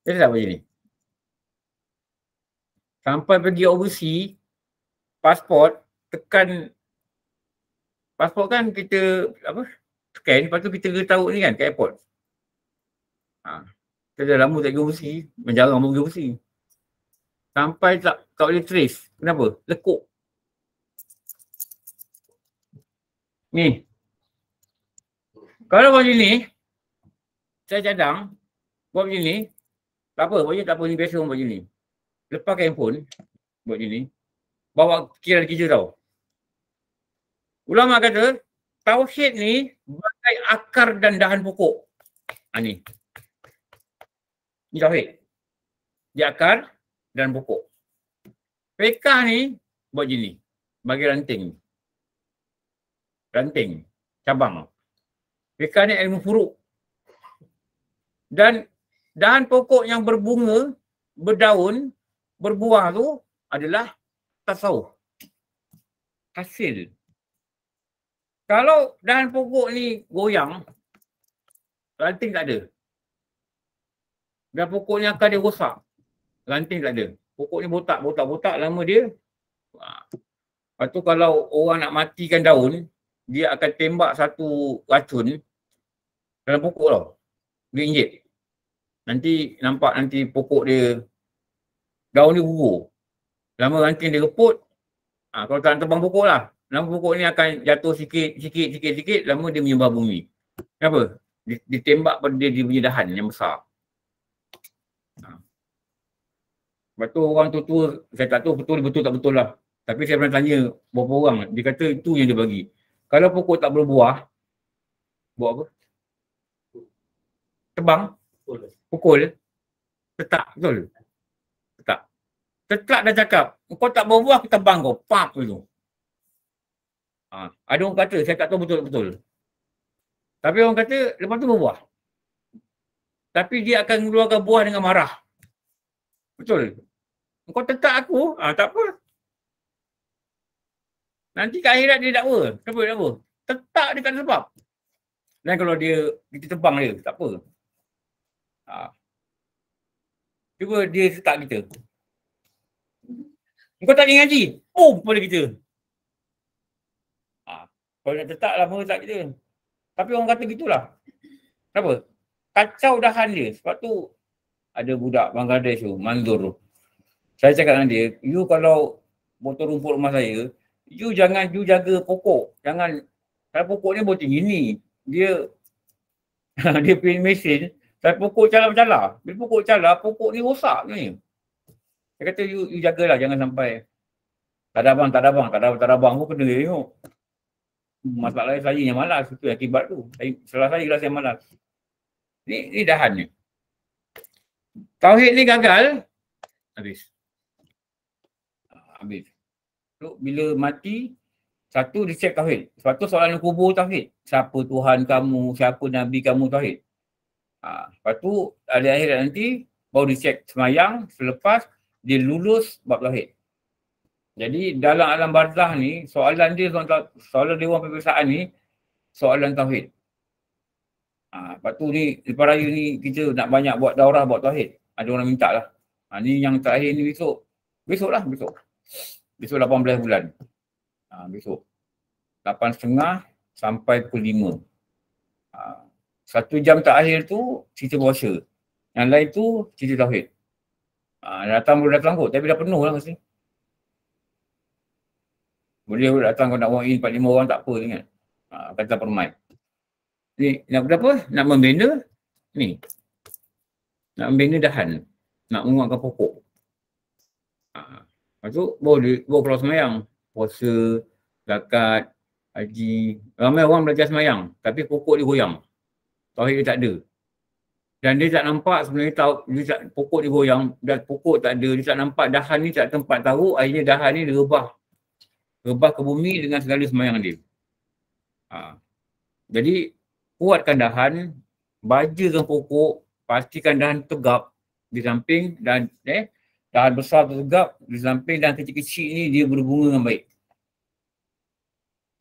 Biasa tak buat macam ni? sampai pergi overseas pasport tekan pasport kan kita apa scan lepas tu kita tahu ni kan kat airport ha. kita dah lama tak pergi overseas menjarang pun pergi overseas sampai tak tak boleh trace kenapa? lekuk ni kalau macam ni saya cadang buat macam ni tak apa, buat macam tak apa ni biasa orang buat ni lepaskan handphone buat ini bawa kira kerja tau ulama kata tauhid ni bagai akar dan dahan pokok ha, ni ni tauhid dia akar dan pokok pekah ni buat jini bagi ranting ranting cabang pekah ni ilmu furuk dan dahan pokok yang berbunga berdaun berbuah tu adalah tasawuf. Hasil. Kalau dahan pokok ni goyang, ranting tak ada. Dan pokok ni akan dia rosak. Ranting tak ada. Pokok ni botak, botak, botak lama dia. Lepas tu kalau orang nak matikan daun, dia akan tembak satu racun dalam pokok tau. Dia Nanti nampak nanti pokok dia daun ni gugur. Lama ranting dia reput, ha, ah, kalau tak tebang pokok lah. Lama pokok ni akan jatuh sikit, sikit, sikit, sikit. Lama dia menyebar bumi. Kenapa? Ditembak pada dia, dia punya dahan yang besar. Ha. Lepas tu orang tu tua, saya tak tahu betul, betul tak betul lah. Tapi saya pernah tanya beberapa orang, dia kata itu yang dia bagi. Kalau pokok tak boleh buah. buat apa? Tebang? Pukul. Pukul? Tetap betul? Tetap dah cakap, kau tak berbuah, aku tebang kau. Pap tu. Ha. Ada orang kata, saya tak tahu betul-betul. Tapi orang kata, lepas tu buah. Tapi dia akan keluarkan buah dengan marah. Betul. Kau tetap aku, ha, tak apa. Nanti ke akhirat dia dakwa. Siapa dia dakwa? Tetap dia tak ada sebab. Dan kalau dia, kita tebang dia, tak apa. Ha. Cuba dia tetap kita. Gitu. Engkau tak ingat ngaji. Boom oh, pada kita. Ha. Kalau nak tetap lah pun tak kita. Tapi orang kata gitulah. Kenapa? Kacau dahan dia. Sebab tu ada budak Bangladesh tu, Mandur tu. Saya cakap dengan dia, you kalau botol rumput rumah saya, you jangan you jaga pokok. Jangan, saya pokok ni botol gini. Dia, dia pin mesin, Saya pokok calar-calar. Bila pokok calar, pokok ni rosak ni. Dia kata you, you jagalah jangan sampai tak ada abang, tak ada abang, tak ada, tak ada abang pun kena dia tengok. Masalah saya yang malas, itu akibat tu. Saya, salah saya lah saya malas. Ni, ni dahan ni. Tauhid ni gagal, habis. Habis. So, bila mati, satu reset tauhid. Sebab tu soalan kubur tauhid. Siapa Tuhan kamu, siapa Nabi kamu tauhid. Ha, lepas tu, ada akhirat nanti, baru reset semayang, selepas, dia lulus bab tauhid. Jadi dalam alam barzah ni soalan dia soalan, soalan dewan peperiksaan ni soalan tauhid. Ha, lepas tu ni lepas raya ni kita nak banyak buat daurah buat tauhid. Ada orang minta lah. Ha, ni yang terakhir ni besok. Besok lah besok. Besok 18 bulan. Ha, besok. 8.30 sampai pukul 5. Ha, satu jam terakhir tu cerita puasa. Yang lain tu cerita tauhid. Ah, datang boleh datang kot. Tapi dah penuh lah mesti. Boleh datang kau nak walk in 4-5 orang tak apa ingat. Ah, kata permai. Ni nak buat apa? Nak membina? Ni. Nak membina dahan. Nak menguatkan pokok. Ah, lepas tu boleh, boleh keluar semayang. Puasa, zakat, haji. Ramai orang belajar semayang. Tapi pokok dia goyang. Tauhid dia tak ada. Dan dia tak nampak sebenarnya tahu dia tak, pokok dia goyang, dah pokok tak ada, dia tak nampak dahan ni tak tempat tahu, akhirnya dahan ni rebah. Rebah ke bumi dengan segala semayang dia. Ha. Jadi kuatkan dahan, bajakan pokok, pastikan dahan tegap di samping dan eh dahan besar tegap di samping dan kecil-kecil ni dia berbunga dengan baik.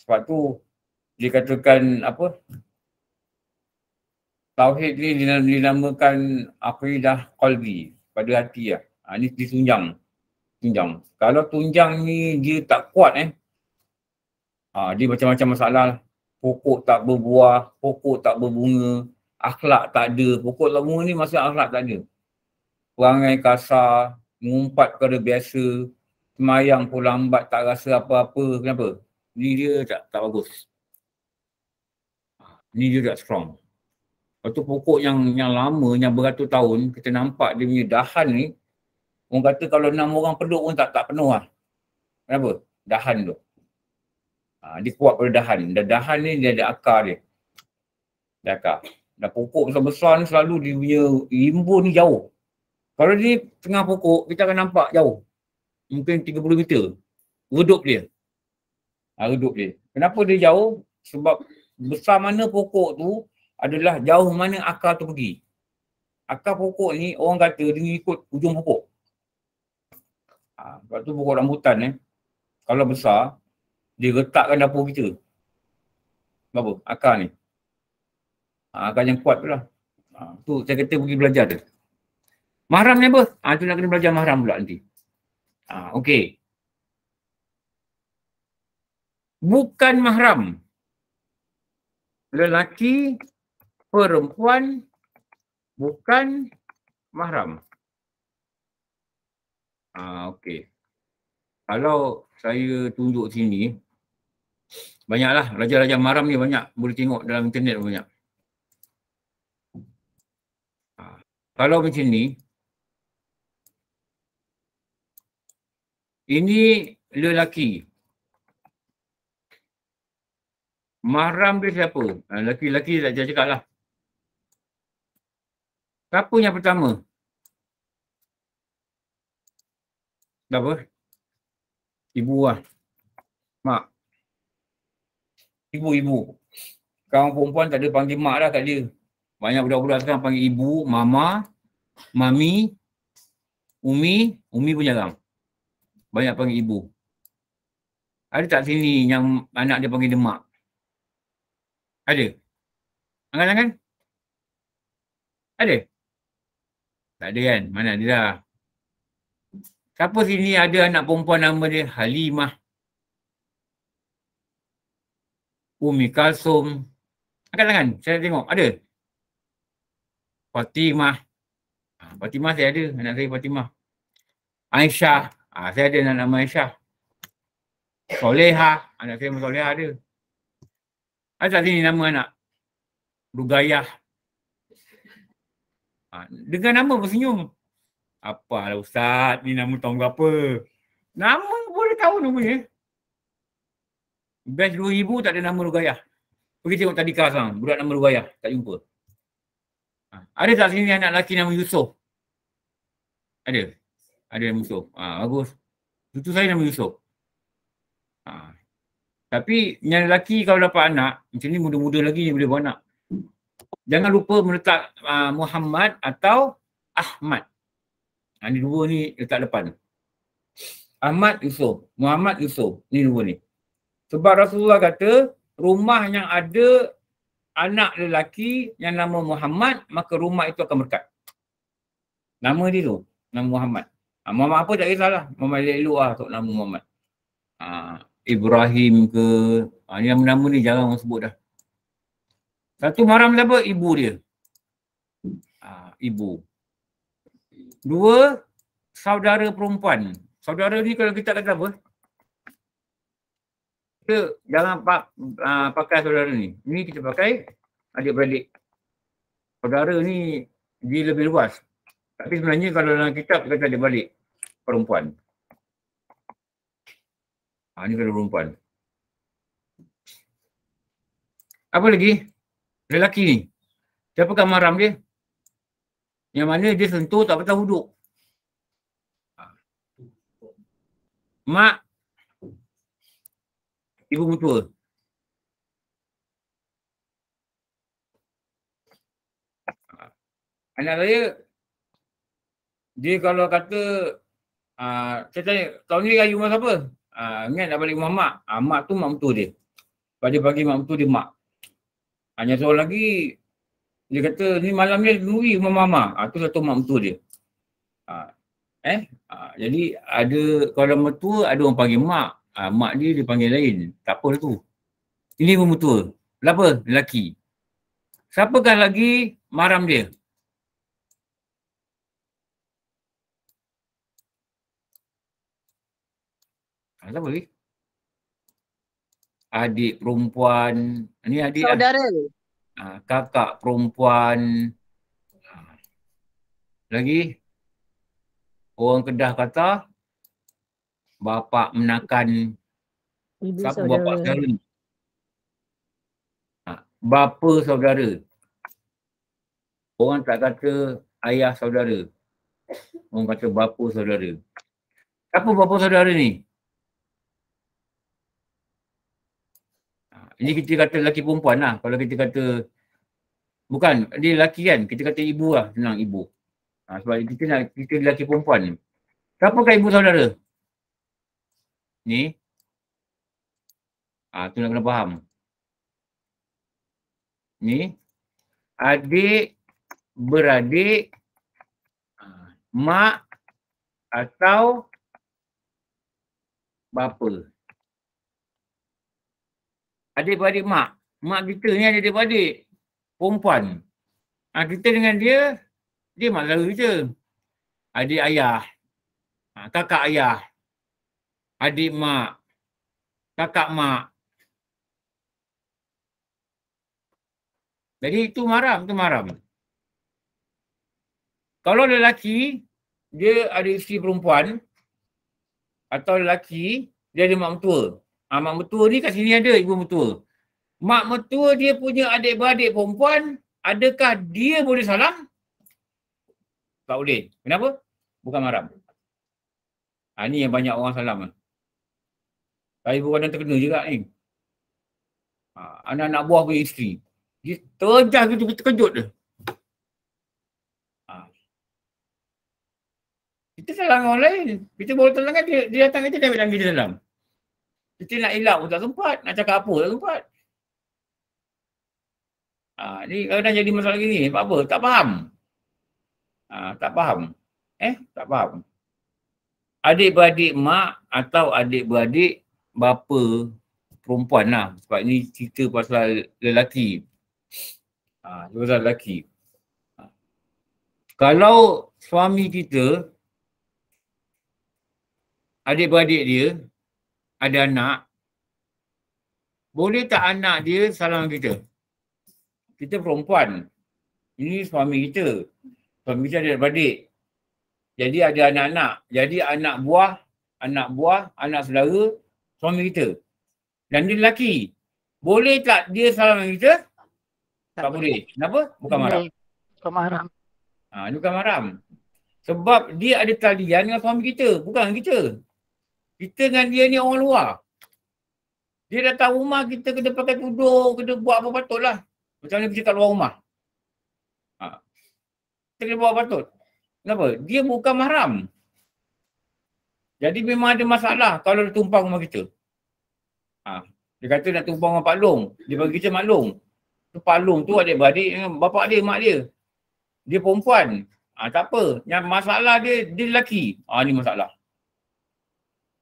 Sebab tu dia katakan apa Tauhid ni dinamakan akidah qalbi pada hati lah. Ha, ni ditunjang. Tunjang. Kalau tunjang ni dia tak kuat eh. Ha, dia macam-macam masalah. Lah. Pokok tak berbuah, pokok tak berbunga, akhlak tak ada. Pokok tak berbunga ni maksudnya akhlak tak ada. Perangai kasar, ngumpat kepada biasa, semayang pun lambat tak rasa apa-apa. Kenapa? Ni dia tak, tak bagus. Ha, ni dia tak strong. Satu pokok yang yang lama, yang beratus tahun, kita nampak dia punya dahan ni, orang kata kalau enam orang peduk pun tak tak penuh lah. Kenapa? Dahan tu. Ha, dia kuat pada dahan. Dan dahan ni dia ada akar dia. Dia akar. Dan pokok besar-besar ni selalu dia punya rimbun ni jauh. Kalau ni tengah pokok, kita akan nampak jauh. Mungkin 30 meter. Redup dia. Ha, redup dia. Kenapa dia jauh? Sebab besar mana pokok tu, adalah jauh mana akar tu pergi. Akar pokok ni orang kata dia ikut ujung pokok. Ha, sebab tu pokok rambutan eh. Kalau besar, dia retakkan dapur kita. Apa? Akar ni. Ha, akar yang kuat tu lah. Ha, tu saya kata pergi belajar tu. Mahram ni apa? Ha, tu nak kena belajar mahram pula nanti. Ha, okay. Bukan mahram. Lelaki perempuan bukan mahram. Ah okey. Kalau saya tunjuk sini banyaklah raja-raja mahram ni banyak boleh tengok dalam internet banyak. Ah, kalau macam ni ini lelaki mahram dia siapa? Ah, lelaki-lelaki dah cakap lah. Apa yang pertama? Dah apa? Ibu lah. Mak. Ibu-ibu. Kawan perempuan tak ada panggil mak lah kat dia. Banyak budak-budak sekarang panggil ibu, mama, mami, umi. Umi pun jarang. Banyak panggil ibu. Ada tak sini yang anak dia panggil dia mak? Ada? Angkat-angkat? Ada? Tak ada kan? Mana ada dah. Siapa sini ada anak perempuan nama dia Halimah. Umi Kalsum. Angkat tangan. Saya tengok. Ada. Fatimah. Ah, Fatimah saya ada. Anak saya Fatimah. Aisyah. Ha, saya ada anak nama Aisyah. Soleha. Anak saya nama Soleha ada. Ada tak sini nama anak? Rugayah. Ha, dengan nama bersenyum. Apalah ustaz, ni nama tahun berapa? Nama boleh tahu nama ni. Best 2000 tak ada nama Rugayah. Pergi tengok tadi kelas lah. Budak nama Rugayah. Tak jumpa. Ha, ada tak sini anak lelaki nama Yusof? Ada. Ada nama Yusof. Ha, bagus. Tutu saya nama Yusof. Ha. Tapi yang lelaki kalau dapat anak, macam ni muda-muda lagi dia boleh buat anak jangan lupa meletak uh, Muhammad atau Ahmad. Ha, ni dua ni letak depan. Ahmad Yusuf, Muhammad Yusuf. Ni dua ni. Sebab Rasulullah kata, rumah yang ada anak lelaki yang nama Muhammad, maka rumah itu akan berkat. Nama dia tu, nama Muhammad. Ha, Muhammad apa tak kisahlah. Muhammad Lailu lah tu nama Muhammad. Ha, Ibrahim ke, ha, ni nama-nama ni jarang orang sebut dah. Satu mahram siapa? Ibu dia. Ha, ibu. Dua, saudara perempuan. Saudara ni kalau kita kata apa? Kita jangan pak, uh, pakai saudara ni. Ni kita pakai adik-beradik. Saudara ni dia lebih luas. Tapi sebenarnya kalau dalam kitab kita kata adik-beradik. Perempuan. Ha, ah, ini kalau perempuan. Apa lagi? Apa lagi? lelaki ni. Siapakah mahram dia? Yang mana dia sentuh tak patah wuduk. Mak. Ibu mutua. Anak saya. Dia kalau kata. Uh, saya tanya. Tahun ni rayu rumah apa? Uh, ah, ingat nak balik rumah mak. Uh, mak tu mak mutua dia. Pada pagi mak mutua dia mak. Hanya seorang lagi dia kata ni malam ni nuri rumah mama. Ah tu satu mak mertua dia. Ha, eh ha, jadi ada kalau mertua ada orang panggil mak. Ha, mak dia dipanggil lain. Tak apa tu. Ini rumah mertua. Kenapa? Lelaki. Siapakah lagi maram dia? Ada apa adik perempuan, ni adik lah. saudara. Ah, kakak perempuan. Ha. Lagi orang Kedah kata bapa menakan ibu siapa saudara. Bapa saudara. Ah, bapa saudara. Orang tak kata ayah saudara. Orang kata bapa saudara. Siapa bapa saudara ni? Ini kita kata lelaki perempuan lah. Kalau kita kata bukan, dia lelaki kan. Kita kata ibu lah, senang ibu. Ha, sebab kita nak, kita lelaki perempuan ni. Siapakah ibu saudara? Ni. ha, tu nak kena faham. Ni. Adik, beradik, mak atau bapa adik-beradik mak. Mak kita ni ada adik-beradik. Perempuan. Ha, kita dengan dia, dia mak lalu kita. Adik ayah. Ha, kakak ayah. Adik mak. Kakak mak. Jadi itu maram, itu maram. Kalau lelaki, dia ada isteri perempuan. Atau lelaki, dia ada mak mentua. Ah, mak mertua ni kat sini ada ibu mertua. Mak mertua dia punya adik-beradik perempuan, adakah dia boleh salam? Tak boleh. Kenapa? Bukan maram. Ah, ni yang banyak orang salam. Tapi lah. ah, ibu kadang terkena juga ni. Ah, anak-anak buah punya isteri. Dia terjah gitu, terkejut dia. Ah. Kita salam orang lain. Kita boleh tenangkan dia, dia datang kita dia ambil tangan kita dalam. Kita nak elak pun tak sempat. Nak cakap apa tak sempat. Ha, ni kadang-kadang jadi masalah gini. Sebab apa? Tak faham. Ha, tak faham. Eh? Tak faham. Adik-beradik mak atau adik-beradik bapa perempuan lah. Sebab ni cerita pasal lelaki. Ha, pasal lelaki. Ha. Kalau suami kita, adik-beradik dia, ada anak, boleh tak anak dia salam kita? Kita perempuan. Ini suami kita. Suami kita ada adik. Jadi ada anak-anak. Jadi anak buah, anak buah, anak saudara, suami kita. Dan dia lelaki. Boleh tak dia salam kita? Tak, tak boleh. boleh. Kenapa? Bukan marah. Bukan marah. Ha, bukan marah. Sebab dia ada talian dengan suami kita. Bukan kita. Kita dengan dia ni orang luar. Dia datang rumah, kita kena pakai tudung, kena buat apa patut lah. Macam mana kita kat luar rumah. Ha. Kita kena buat apa patut. Kenapa? Dia bukan mahram. Jadi memang ada masalah kalau dia tumpang rumah kita. Ha. Dia kata nak tumpang rumah Pak Long. Dia bagi kita Mak Tu Pak Long tu adik-beradik, bapak dia, mak dia. Dia perempuan. Ha, tak apa. Yang masalah dia, dia lelaki. Ha, ni masalah.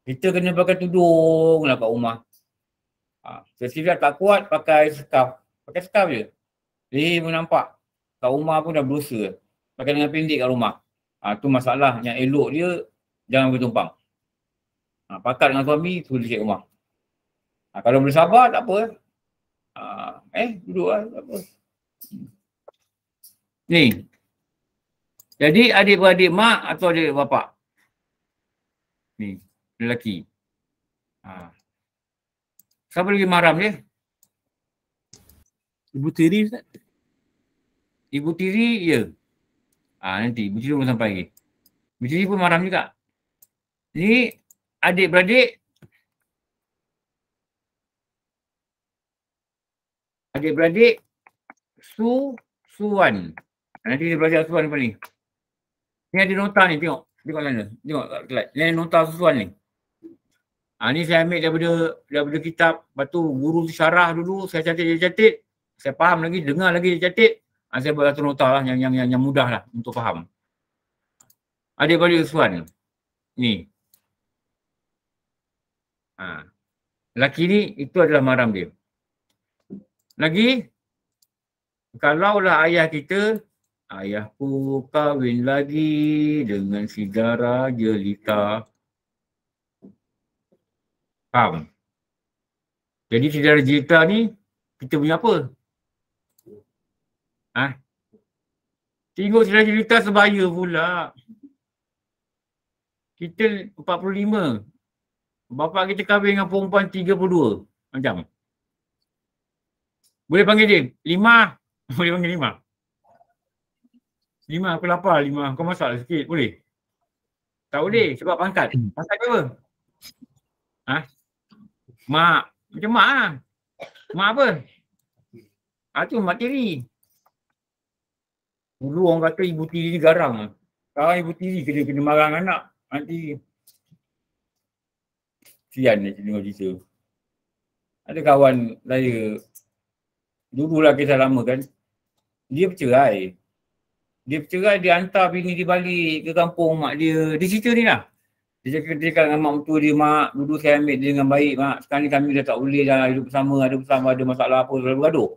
Kita kena pakai tudung lah kat rumah. Ha. Sesifia tak kuat pakai scarf. Pakai scarf je. Leher pun nampak. Kat rumah pun dah berusa. Pakai dengan pendek kat rumah. Ha. Tu masalah yang elok dia jangan bertumpang. Ha. Pakat dengan suami suruh dia rumah. Ha. Kalau boleh sabar tak apa. Ha. Eh duduk lah tak apa. Ni. Jadi adik-beradik mak atau adik bapak. Ni lelaki. Ha. Siapa lagi mahram dia? Ibu tiri Ustaz. Ibu tiri ya. Ha, nanti ibu tiri pun sampai. Ibu tiri pun mahram juga. Ini adik-beradik adik-beradik Su Suan. Nanti dia belajar Suan ni. Ini ada nota ni tengok. Tengok mana. Tengok Ini ada nota Su Suan ni. Ha, ni saya ambil daripada daripada kitab. Lepas tu guru tu syarah dulu. Saya catit, saya catit. Saya faham lagi, dengar lagi dia catit. Ha, ah, saya buat satu nota lah yang, yang, yang, yang mudah lah untuk faham. Ada kali Usman. Ni. Ha. Ah. Laki ni, itu adalah maram dia. Lagi, kalaulah ayah kita, ayahku kahwin lagi dengan si Dara Jelita. Ya, Faham? Jadi sejarah digital ni kita punya apa? Ha? Tengok sejarah digital sebaya pula. Kita 45. Bapak kita kahwin dengan perempuan 32. Macam? Boleh panggil dia? Lima? Boleh panggil lima? Lima, aku lapar lima. Kau masak lah sikit, boleh? Tak boleh, sebab pangkat. Pangkat apa? Ha? Mak. Macam mak lah. Mak apa? Ah tu mak tiri. Dulu orang kata ibu tiri ni garang. Sekarang ibu tiri kena kena marang anak. Nanti. Sian dia tengok cerita. Ada kawan saya. Dulu lah kisah lama kan. Dia bercerai. Dia bercerai dia hantar bini dia balik ke kampung mak dia. Dia cerita ni lah. Dia cakap ketika dengan mak mutu dia, mak dulu saya ambil dia dengan baik mak. Sekarang ni kami dah tak boleh dah hidup bersama, ada bersama, ada masalah apa, selalu bergaduh.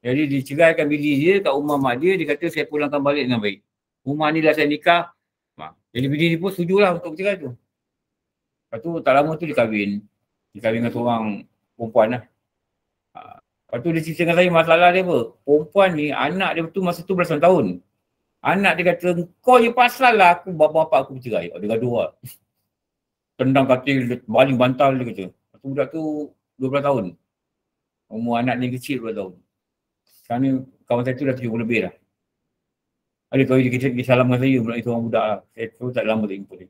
Jadi dia ceraikan bini dia kat rumah mak dia, dia kata saya pulangkan balik dengan baik. Rumah ni lah saya nikah. Mak. Jadi bini dia pun setuju lah untuk bercerai tu. Lepas tu tak lama tu dia kahwin. Dia kahwin dengan seorang perempuan lah. Ha, lepas tu dia cerita dengan saya masalah dia apa? Perempuan ni anak dia tu masa tu belasan tahun. Anak dia kata, kau je pasal lah aku bapa-bapa aku bercerai. Oh, dia gaduh lah tendang katil, baling bantal dia kata. Aku budak tu 12 tahun. Umur anak ni kecil 12 tahun. Kerana kawan saya tu dah 70 lebih dah. Ada tu dia, dia salam dengan saya, budak itu orang budak lah. Saya tu tak lama tak jumpa dia.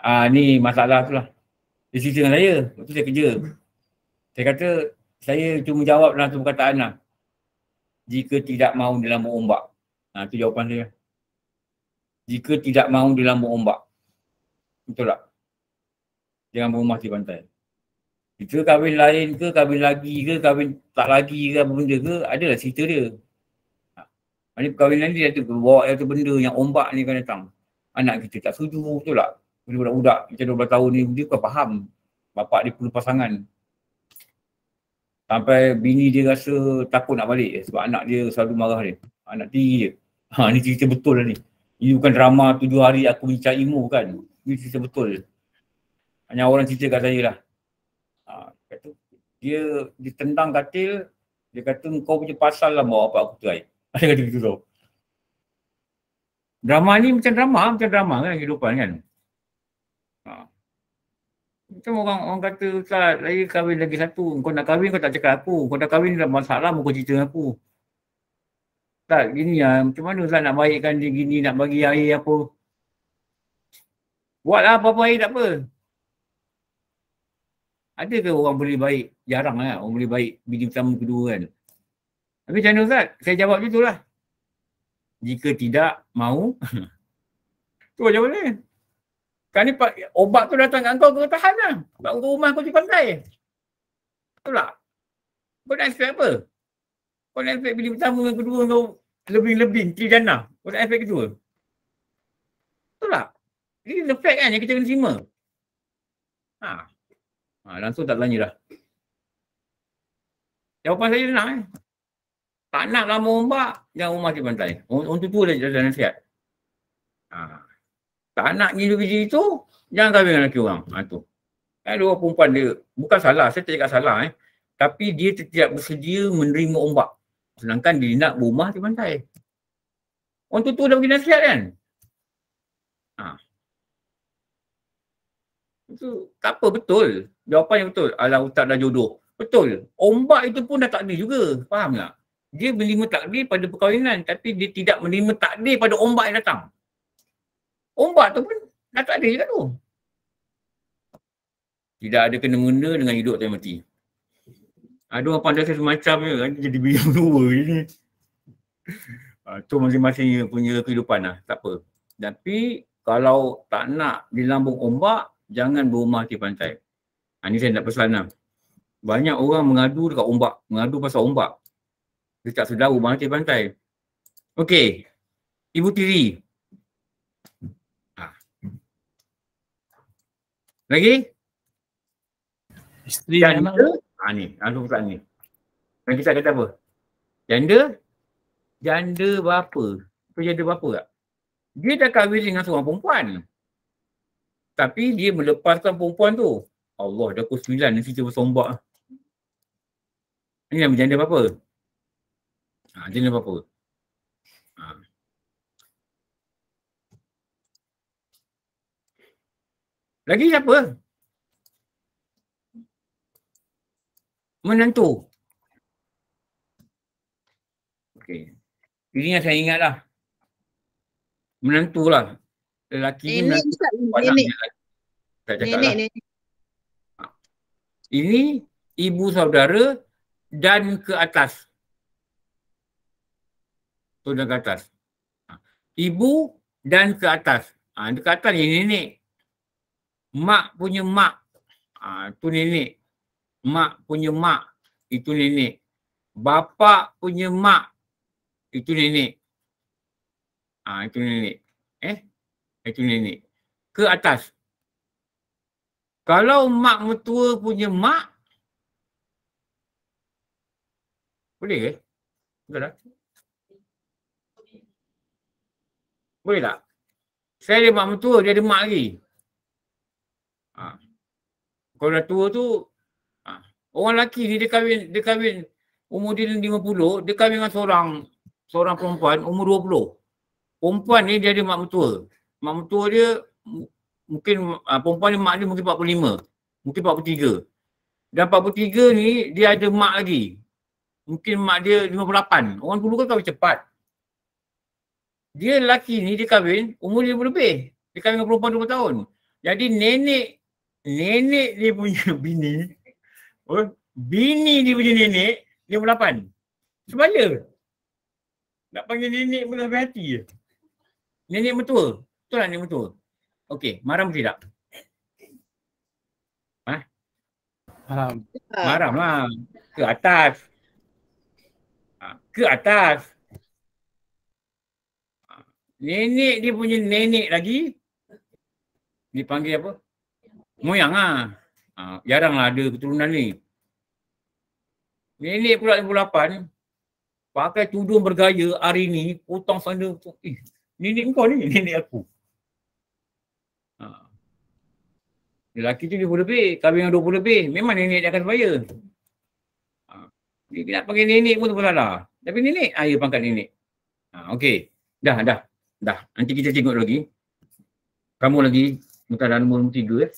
Ah, ni masalah tu lah. Dia cerita dengan saya, lepas saya kerja. Saya kata, saya cuma jawab dalam satu perkataan lah. Jika tidak mahu dalam ombak. Ha, tu jawapan saya. Jika tidak mahu dalam ombak. Betul tak? jangan berumah di pantai. Kita kahwin lain ke, kahwin lagi ke, kahwin tak lagi ke apa benda ke, adalah cerita dia. Ha. Maksudnya perkahwinan dia tu bawa satu benda yang ombak ni akan datang. Anak kita tak setuju, betul tak? Bila budak-budak macam 12 tahun ni, dia bukan faham. Bapak dia perlu pasangan. Sampai bini dia rasa takut nak balik eh, sebab anak dia selalu marah dia. Anak tinggi dia. Ha, ni cerita betul lah ni. Ini bukan drama tujuh hari aku mencari ilmu kan. Ini cerita betul. Dia yang orang cerita kat saya lah. Ha, dia ditendang katil, dia kata kau punya pasal lah bawa apa aku tu Dia kata gitu tau. Drama ni macam drama, macam drama kan kehidupan kan. Ha. Macam orang, orang kata, Ustaz, saya kahwin lagi satu. Kau nak kahwin kau tak cakap aku. Kau nak kahwin dah masalah kau cerita dengan aku. Tak, gini lah. Macam mana Ustaz nak baikkan dia gini, nak bagi air apa. Buatlah apa-apa air tak apa. Ada ke orang boleh baik? Jarang lah orang boleh baik bini pertama kedua kan. Tapi macam mana Ustaz? Saya jawab macam lah. Jika tidak mau, tu macam mana? Kan ni obat tu datang kat kau, kau tahan lah. Sebab kau rumah kau tu pandai. Betul tak? Kau nak expect apa? Kau nak expect bini pertama dan kedua kau lebih-lebih, tijana. Kau nak efek kedua. Betul tak? Ini efek fact kan yang kita kena terima. Haa. Ha, langsung tak tanya dah. Jawapan saya senang eh. Tak nak lama ombak, jangan rumah di pantai. Untuk tu dah jadi nasihat. Ha. Tak nak ngilu biji itu, jangan kahwin dengan lelaki orang. Ha, tu. Eh, dua perempuan dia, bukan salah, saya tak cakap salah eh. Tapi dia tidak bersedia menerima ombak. Sedangkan dia nak rumah di pantai. Untuk tu dah bagi nasihat kan? Itu tak apa betul. Jawapan yang betul. alam utak dan jodoh. Betul. Ombak itu pun dah takdir juga. Faham tak? Dia menerima takdir pada perkahwinan tapi dia tidak menerima takdir pada ombak yang datang. Ombak tu pun dah takdir juga tu. Tidak ada kena-mengena dengan hidup atau mati. Ada orang pandai semacam je. Nanti jadi bingung dua je ni. Itu ah, masing-masing punya kehidupan lah. Tak apa. Tapi kalau tak nak dilambung ombak, jangan berumah di pantai. Ha, ini saya nak pesan lah. Banyak orang mengadu dekat ombak, mengadu pasal ombak. Dia tak sedar rumah di pantai. Okey, Ibu Tiri. Ha. Lagi? Isteri janda. Ha, ni, aku ha, pula ni. Dan kita kata apa? Janda? Janda berapa? Apa janda berapa tak? Dia dah kahwin dengan seorang perempuan. Tapi dia melepaskan perempuan tu. Allah dah pukul sembilan dia cerita bersombak. Lah. Ini yang berjanda apa-apa. Ha, janda apa-apa. Ha. Lagi Apa? Menentu. Okey. Ini yang saya ingat lah. Menentu lah lelaki nenek, ni menantu nenek. anak nenek. lagi. Tak cakap nenek, lah. Nenek. Ha. Ini ibu saudara dan ke atas. Tu dan ke atas. Ha. Ibu dan ke atas. Ha, dia kata ni nenek. Mak punya mak. Ha, tu nenek. Mak punya mak. Itu nenek. Bapa punya mak. Itu nenek. Ha, itu nenek. Eh? itu nenek ke atas kalau mak mertua punya mak boleh ke betul tak boleh tak saya ada mak mertua dia ada mak lagi ha. kalau dah tua tu ha. orang lelaki ni dia kahwin dia kahwin umur dia puluh dia kahwin dengan seorang seorang perempuan umur dua puluh, perempuan ni dia ada mak mertua mak mertua dia mungkin uh, perempuan ni mak dia mungkin 45 mungkin 43 dan 43 ni dia ada mak lagi mungkin mak dia 58 orang dulu kan kahwin cepat dia lelaki ni dia kahwin umur dia lebih dia kahwin dengan perempuan 20 tahun jadi nenek nenek dia punya bini oh, bini dia punya nenek 58 sebab nak panggil nenek pun hati je nenek mertua Betul lah yang betul. Okey, maram ke tidak? Ha? Maram. Maram lah. Ke atas. Ha, ke atas. Ha, nenek dia punya nenek lagi. Dia panggil apa? Moyang lah. Ha, jarang lah ada keturunan ni. Nenek pula 58. Pakai tudung bergaya hari ni. Potong sana. Eh, nenek kau ni? Nenek aku. Lelaki tu 20 lebih, kahwin yang 20 lebih. Memang nenek dia akan bayar. Ha. Dia nak panggil nenek pun pun salah. Tapi nenek, ayah pangkat nenek. Ha, Okey. Dah, dah. Dah. Nanti kita tengok lagi. Kamu lagi. Muka dalam nombor nombor tiga. Eh.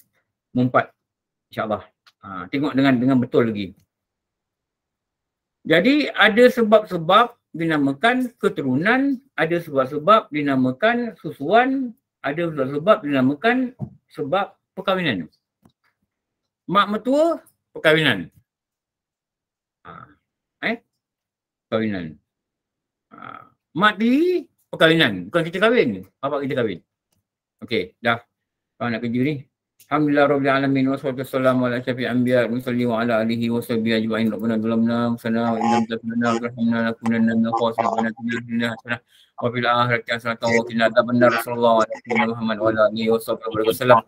Nombor empat. InsyaAllah. Ha, tengok dengan dengan betul lagi. Jadi ada sebab-sebab dinamakan keturunan. Ada sebab-sebab dinamakan susuan. Ada sebab-sebab dinamakan sebab perkahwinan ni. Mak mertua, perkahwinan. Ha. Eh? Perkahwinan. Ha. Mak diri, perkahwinan. Bukan kita kahwin. Bapak kita kahwin. Okey, dah. Kalau nak kerja ni, الحمد لله رب العالمين والصلاة والسلام على أشرف الأنبياء المرسلين وعلى آله وصحبه أجمعين ربنا ظلمنا أنفسنا وإن لم تغفر لنا وترحمنا لنكونن من الخاسرين ربنا آتنا في الدنيا حسنة وفي الآخرة حسنة وقنا عذاب النار صلى الله على سيدنا محمد وعلى آله وصحبه وسلم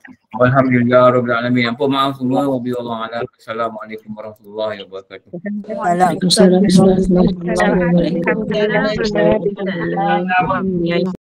والحمد لله رب العالمين أبو معاذ الله وبي الله على السلام عليكم ورحمة الله وبركاته وعليكم السلام ورحمة الله وبركاته